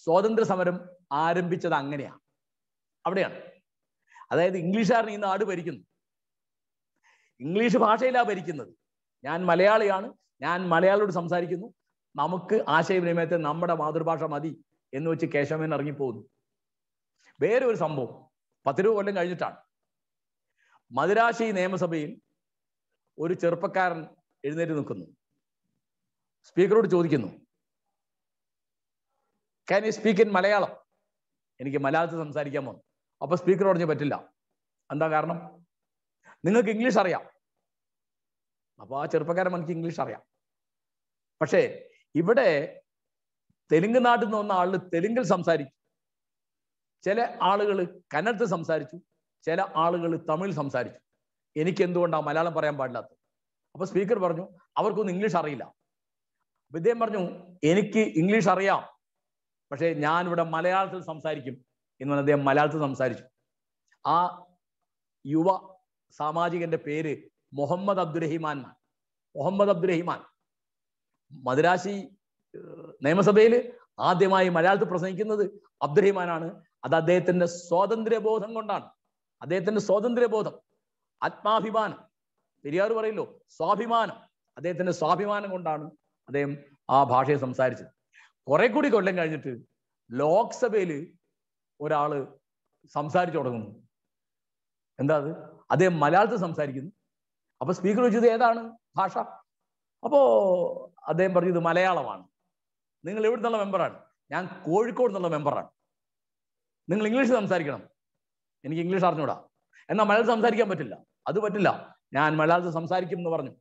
സ്വാതന്ത്ര്യ സമരം ആരംഭിച്ചത് അങ്ങനെയാണ് അവിടെയാണ് അതായത് ഇംഗ്ലീഷുകാരൻ ഈ നാട് ഭരിക്കുന്നു ഇംഗ്ലീഷ് ഭാഷയിലാണ് ഭരിക്കുന്നത് ഞാൻ മലയാളിയാണ് ഞാൻ മലയാളിയോട് സംസാരിക്കുന്നു നമുക്ക് ആശയവിനിമയത്തെ നമ്മുടെ മാതൃഭാഷ മതി എന്ന് വെച്ച് കേശവൻ ഇറങ്ങിപ്പോകുന്നു വേറെ ഒരു സംഭവം പത്ത് രൂപ കൊല്ലം കഴിഞ്ഞിട്ടാണ് മദിരാശി നിയമസഭയിൽ ഒരു ചെറുപ്പക്കാരൻ എഴുന്നേറ്റ് നിൽക്കുന്നു സ്പീക്കറോട് ചോദിക്കുന്നു can you speak in Malayalam എനിക്ക് മലയാളത്തിൽ സംസാരിക്കാൻ പോകുന്നു അപ്പൊ സ്പീക്കർ പറഞ്ഞു പറ്റില്ല എന്താ കാരണം നിങ്ങൾക്ക് ഇംഗ്ലീഷ് അറിയാം അപ്പൊ ആ ചെറുപ്പക്കാരൻ എനിക്ക് ഇംഗ്ലീഷ് അറിയാം പക്ഷേ ഇവിടെ തെലുങ്ക് നാട്ടിൽ നിന്ന് വന്ന ആളുകൾ തെലുങ്കിൽ സംസാരിച്ചു ചില ആളുകൾ കന്നഡത്തിൽ സംസാരിച്ചു ചില ആളുകൾ തമിഴ് സംസാരിച്ചു എനിക്ക് എന്തുകൊണ്ടാണ് മലയാളം പറയാൻ പാടില്ലാത്തത് അപ്പൊ സ്പീക്കർ പറഞ്ഞു അവർക്കൊന്നും ഇംഗ്ലീഷ് അറിയില്ല അപ്പൊ ഇദ്ദേഹം പറഞ്ഞു എനിക്ക് ഇംഗ്ലീഷ് അറിയാം പക്ഷേ ഞാൻ മലയാളത്തിൽ സംസാരിക്കും എന്ന് പറഞ്ഞ അദ്ദേഹം മലയാളത്തിൽ സംസാരിച്ചു ആ യുവ സാമാജികന്റെ പേര് മുഹമ്മദ് അബ്ദുറഹിമാൻ മുഹമ്മദ് അബ്ദുറഹിമാൻ മദ്രാശി നിയമസഭയിൽ ആദ്യമായി മലയാളത്തിൽ പ്രസംഗിക്കുന്നത് അബ്ദുറഹിമാനാണ് അത് അദ്ദേഹത്തിന്റെ സ്വാതന്ത്ര്യബോധം കൊണ്ടാണ് അദ്ദേഹത്തിന്റെ സ്വാതന്ത്ര്യബോധം ആത്മാഭിമാനം പെരിയാർ പറയല്ലോ സ്വാഭിമാനം അദ്ദേഹത്തിന്റെ സ്വാഭിമാനം കൊണ്ടാണ് അദ്ദേഹം ആ ഭാഷയെ സംസാരിച്ചത് കുറെ കൂടി കൊല്ലം കഴിഞ്ഞിട്ട് ലോക്സഭയിൽ ഒരാള് സംസാരിച്ചു തുടങ്ങുന്നു എന്താ അത് അദ്ദേഹം മലയാളത്തിൽ സംസാരിക്കുന്നു അപ്പൊ സ്പീക്കർ ചോദിച്ചത് ഏതാണ് ഭാഷ അപ്പോ അദ്ദേഹം പറഞ്ഞു ഇത് മലയാളമാണ് നിങ്ങൾ എവിടെ നിന്നുള്ള മെമ്പറാണ് ഞാൻ കോഴിക്കോട് നിന്നുള്ള മെമ്പറാണ് നിങ്ങൾ ഇംഗ്ലീഷ് സംസാരിക്കണം എനിക്ക് ഇംഗ്ലീഷ് അറിഞ്ഞൂടാ എന്നാ മലയാളം സംസാരിക്കാൻ പറ്റില്ല അത് പറ്റില്ല ഞാൻ മലയാളത്തിൽ സംസാരിക്കും എന്ന് പറഞ്ഞു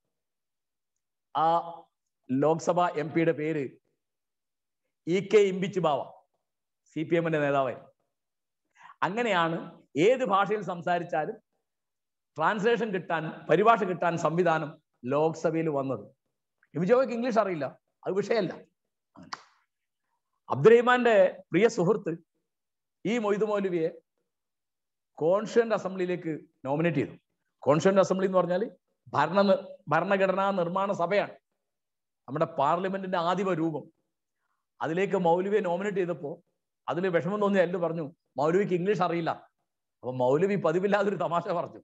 ആ ലോക്സഭ എം പിയുടെ പേര് E K Imbichi Bava C P എമ്മിന്റെ നേതാവായി അങ്ങനെയാണ് ഏത് ഭാഷയിൽ സംസാരിച്ചാലും ട്രാൻസ്ലേഷൻ കിട്ടാൻ പരിഭാഷ കിട്ടാൻ സംവിധാനം ലോക്സഭയിൽ വന്നത് എബിജോയ്ക്ക് ഇംഗ്ലീഷ് അറിയില്ല അത് വിഷയമല്ല അബ്ദുറഹിമാന്റെ പ്രിയ സുഹൃത്ത് ഈ മൊയ്തു മൗലവിയെ കോൺസ്റ്റിറ്റ്യൂന്റ് അസംബ്ലിയിലേക്ക് നോമിനേറ്റ് ചെയ്തു കോൺസ്റ്റിറ്റ്യൂന്റ് അസംബ്ലി എന്ന് പറഞ്ഞാൽ ഭരണ ഭരണഘടനാ നിർമ്മാണ സഭയാണ് നമ്മുടെ പാർലമെന്റിന്റെ ആദിമ രൂപം അതിലേക്ക് മൗലവിയെ നോമിനേറ്റ് ചെയ്തപ്പോൾ അതിൽ വിഷമം തോന്നിയ എല്ലാം പറഞ്ഞു മൗലവിക്ക് ഇംഗ്ലീഷ് അറിയില്ല അപ്പൊ മൗലവി പതിവില്ലാതൊരു തമാശ പറഞ്ഞു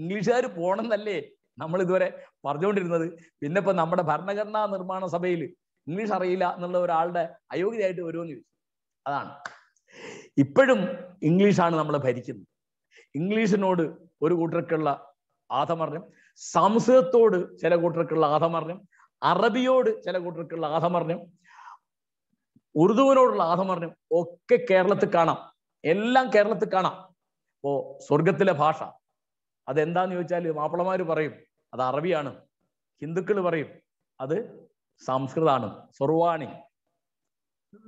ഇംഗ്ലീഷുകാർ എന്നല്ലേ നമ്മൾ ഇതുവരെ പറഞ്ഞുകൊണ്ടിരുന്നത് പിന്നെ ഇപ്പൊ നമ്മുടെ ഭരണഘടനാ നിർമ്മാണ സഭയിൽ ഇംഗ്ലീഷ് അറിയില്ല എന്നുള്ള ഒരാളുടെ അയോഗ്യതയായിട്ട് വരുമെന്ന് ചോദിച്ചു അതാണ് ഇപ്പോഴും ഇംഗ്ലീഷാണ് നമ്മൾ ഭരിക്കുന്നത് ഇംഗ്ലീഷിനോട് ഒരു കൂട്ടർക്കുള്ള ആധമർണം സംസ്കൃതത്തോട് ചില കൂട്ടർക്കുള്ള ആധമർണം അറബിയോട് ചില കൂട്ടർക്കുള്ള ആധമർണം ഉറുദുവിനോടുള്ള ആധമർണം ഒക്കെ കേരളത്തിൽ കാണാം എല്ലാം കേരളത്തിൽ കാണാം അപ്പോ സ്വർഗത്തിലെ ഭാഷ അതെന്താന്ന് ചോദിച്ചാൽ മാപ്പിളമാര് പറയും അത് അറബിയാണ് ഹിന്ദുക്കൾ പറയും അത് സംസ്കൃതാണ് സ്വർവാണി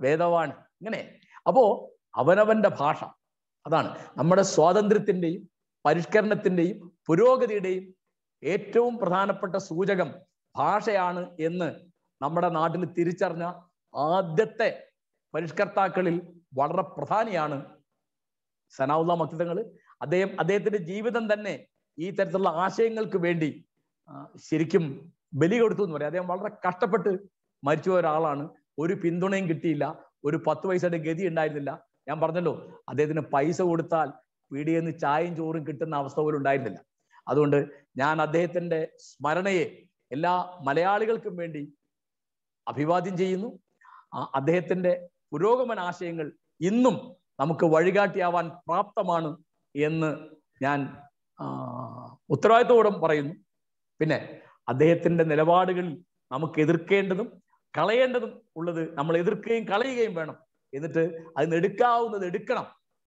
വേദവാണി ഇങ്ങനെ അപ്പോ അവനവന്റെ ഭാഷ അതാണ് നമ്മുടെ സ്വാതന്ത്ര്യത്തിൻ്റെയും പരിഷ്കരണത്തിൻ്റെയും പുരോഗതിയുടെയും ഏറ്റവും പ്രധാനപ്പെട്ട സൂചകം ഭാഷയാണ് എന്ന് നമ്മുടെ നാട്ടിൽ തിരിച്ചറിഞ്ഞ ആദ്യത്തെ പരിഷ്കർത്താക്കളിൽ വളരെ പ്രധാനിയാണ് സനാവുല്ല മക്തങ്ങൾ അദ്ദേഹം അദ്ദേഹത്തിന്റെ ജീവിതം തന്നെ ഈ തരത്തിലുള്ള ആശയങ്ങൾക്ക് വേണ്ടി ശരിക്കും ബലി കൊടുത്തു എന്ന് പറയാം അദ്ദേഹം വളരെ കഷ്ടപ്പെട്ട് മരിച്ചു ഒരാളാണ് ഒരു പിന്തുണയും കിട്ടിയില്ല ഒരു പത്ത് വയസ്സായിട്ട് ഗതി ഉണ്ടായിരുന്നില്ല ഞാൻ പറഞ്ഞല്ലോ അദ്ദേഹത്തിന് പൈസ കൊടുത്താൽ പീടികയിൽ നിന്ന് ചായയും ചോറും കിട്ടുന്ന അവസ്ഥ പോലും ഉണ്ടായിരുന്നില്ല അതുകൊണ്ട് ഞാൻ അദ്ദേഹത്തിന്റെ സ്മരണയെ എല്ലാ മലയാളികൾക്കും വേണ്ടി അഭിവാദ്യം ചെയ്യുന്നു അദ്ദേഹത്തിന്റെ പുരോഗമന ആശയങ്ങൾ ഇന്നും നമുക്ക് വഴികാട്ടിയാവാൻ പ്രാപ്തമാണ് എന്ന് ഞാൻ ഉത്തരവാദിത്തോടും പറയുന്നു പിന്നെ അദ്ദേഹത്തിന്റെ നിലപാടുകളിൽ നമുക്ക് എതിർക്കേണ്ടതും കളയേണ്ടതും ഉള്ളത് നമ്മൾ എതിർക്കുകയും കളയുകയും വേണം എന്നിട്ട് അതിന് എടുക്കാവുന്നത് എടുക്കണം